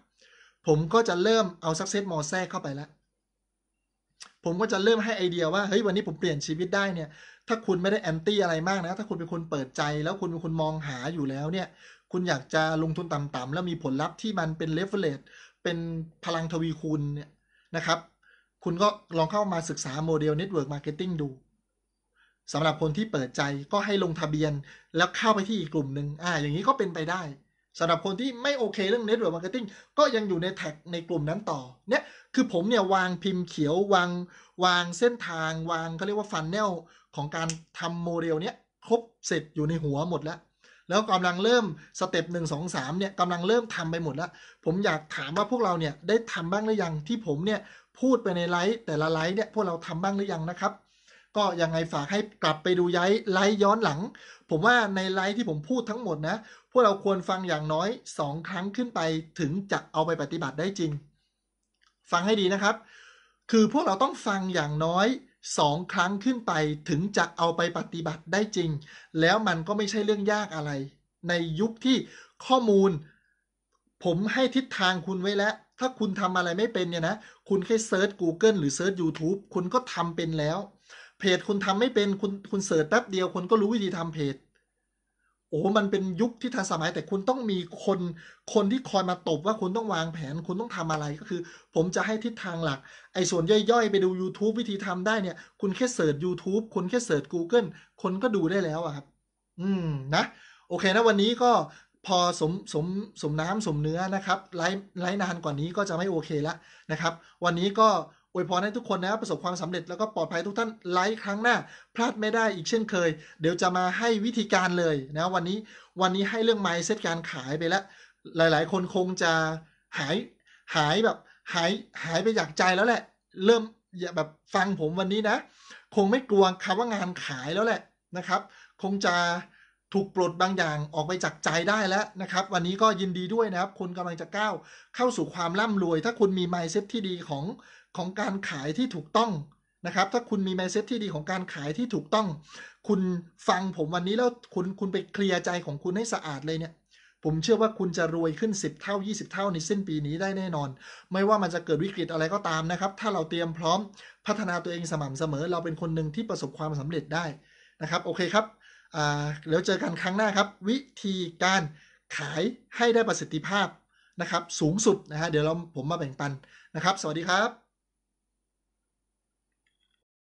ผมก็จะเริ่มเอา success มอแทรกเข้าไปแล้วผมก็จะเริ่มให้ไอเดียว่าเฮ้ยวันนี้ผมเปลี่ยนชีวิตได้เนี่ย ถ้าคุณไม่ได้แอนตี้อะไรมากนะ ถ้าคุณเป็นคนเปิดใจแล้วคุณเป็นคนมองหาอยู่แล้วเนี่ย คุณอยากจะลงทุนต่ำๆแล้วมีผลลัพธ์ที่มันเป็นเลเวอเรจเป็นพลังทวีคูณเนี่ยนะครับคุณก็ลองเข้ามาศึกษาโมเดล Network Marketing ดูสำหรับคนที่เปิดใจก็ให้ลงทะเบียนแล้วเข้าไปที่อีกกลุ่มหนึ่งอ่าอย่างนี้ก็เป็นไปได้สำหรับคนที่ไม่โอเคเรื่อง Network Marketing ก็ยังอยู่ในแท็กในกลุ่มนั้นต่อเนี่ยคือผมเนี่ย วางพิมพ์เขียววาง วางเส้นทาง วางเขาเรียกว่าฟันแนลของการทำโมเดลเนี้ยครบเสร็จอยู่ในหัวหมดแล้ว แล้วกำลังเริ่มสเต็ปหนึ่งสองสามเนี่ยกำลังเริ่มทำไปหมดแล้ว ผมอยากถามว่าพวกเราเนี่ยได้ทำบ้างหรือยังที่ผมเนี่ยพูดไปในไลฟ์แต่ละไลฟ์เนี่ยพวกเราทำบ้างหรือยังนะครับ ก็ยังไงฝากให้กลับไปดูย้ายไลฟ์ย้อนหลัง ผมว่าในไลฟ์ที่ผมพูดทั้งหมดนะพวกเราควรฟังอย่างน้อย 2 ครั้งขึ้นไปถึงจะเอาไปปฏิบัติได้จริง ฟังให้ดีนะครับ คือพวกเราต้องฟังอย่างน้อยสองครั้งขึ้นไปถึงจะเอาไปปฏิบัติได้จริง แล้วมันก็ไม่ใช่เรื่องยากอะไร ในยุคที่ข้อมูล ผมให้ทิศทางคุณไว้แล้วถ้าคุณทำอะไรไม่เป็นเนี่ยนะ คุณแค่เซิร์ช Google หรือเซิร์ช YouTube คุณก็ทำเป็นแล้ว เพจ คุณทำไม่เป็นคุณคุณเสิร์ชแป๊บเดียวคนก็รู้วิธีทำเพจ โอ้มันเป็นยุคที่ทันสมัยแต่คุณต้องมีคน คนที่คอยมาตบว่าคุณต้องวางแผน คุณต้องทำอะไรก็คือ ผมจะให้ทิศทางหลัก ไอ้ส่วนย่อยๆไปดู YouTube วิธีทำได้เนี่ย คุณแค่เสิร์ช YouTube คุณแค่เสิร์ช Google คนก็ดูได้แล้วอะครับอืม นะ โอเคนะวันนี้ก็พอสมสมสมน้ำสมเนื้อนะครับไลฟ์ไลฟ์นานกว่านี้ก็จะไม่โอเคแล้วนะครับ วันนี้ก็อวยพรให้ทุกคนนะประสบความสำเร็จแล้วก็ปลอดภัยทุกท่าน ไลฟ์ครั้งหน้า พลาดไม่ได้อีกเช่นเคย เดี๋ยวจะมาให้วิธีการเลยนะ วันนี้วันนี้ให้เรื่องไมซ์เซตการขายไปแล้ว หลาย ๆ คนคงจะหายหายแบบ หายหายไปจากใจแล้วแหละ เริ่มอย่าแบบฟังผมวันนี้นะ คงไม่กลัวคำว่างานขายแล้วแหละนะครับ คงจะถูกปลดบางอย่างออกไปจากใจได้แล้วนะครับ วันนี้ก็ยินดีด้วยนะครับ คุณกำลังจะก้าวเข้าสู่ความร่ำรวย ถ้าคุณมีไมซ์เซ็ตที่ดีของของการขายที่ถูกต้องนะครับ ถ้าคุณมีไมซ์เซ็ตที่ดีของการขายที่ถูกต้อง คุณฟังผมวันนี้แล้วคุณคุณไปเคลียร์ใจของคุณให้สะอาดเลยเนี่ย ผมเชื่อว่าคุณจะรวยขึ้น 10 เท่า 20 เท่าในสิ้นปีนี้ได้แน่นอน ไม่ว่ามันจะเกิดวิกฤตอะไรก็ตามนะครับ ถ้าเราเตรียมพร้อมพัฒนาตัวเองสม่ำเสมอ เราเป็นคนหนึ่งที่ประสบความสำเร็จได้นะครับ โอเคครับแล้วเจอกันครั้งหน้าครับวิธีการขายให้ได้ประสิทธิภาพนะครับ สูงสุดนะฮะเดี๋ยวเราผมมาแบ่งปันนะครับ สวัสดีครับ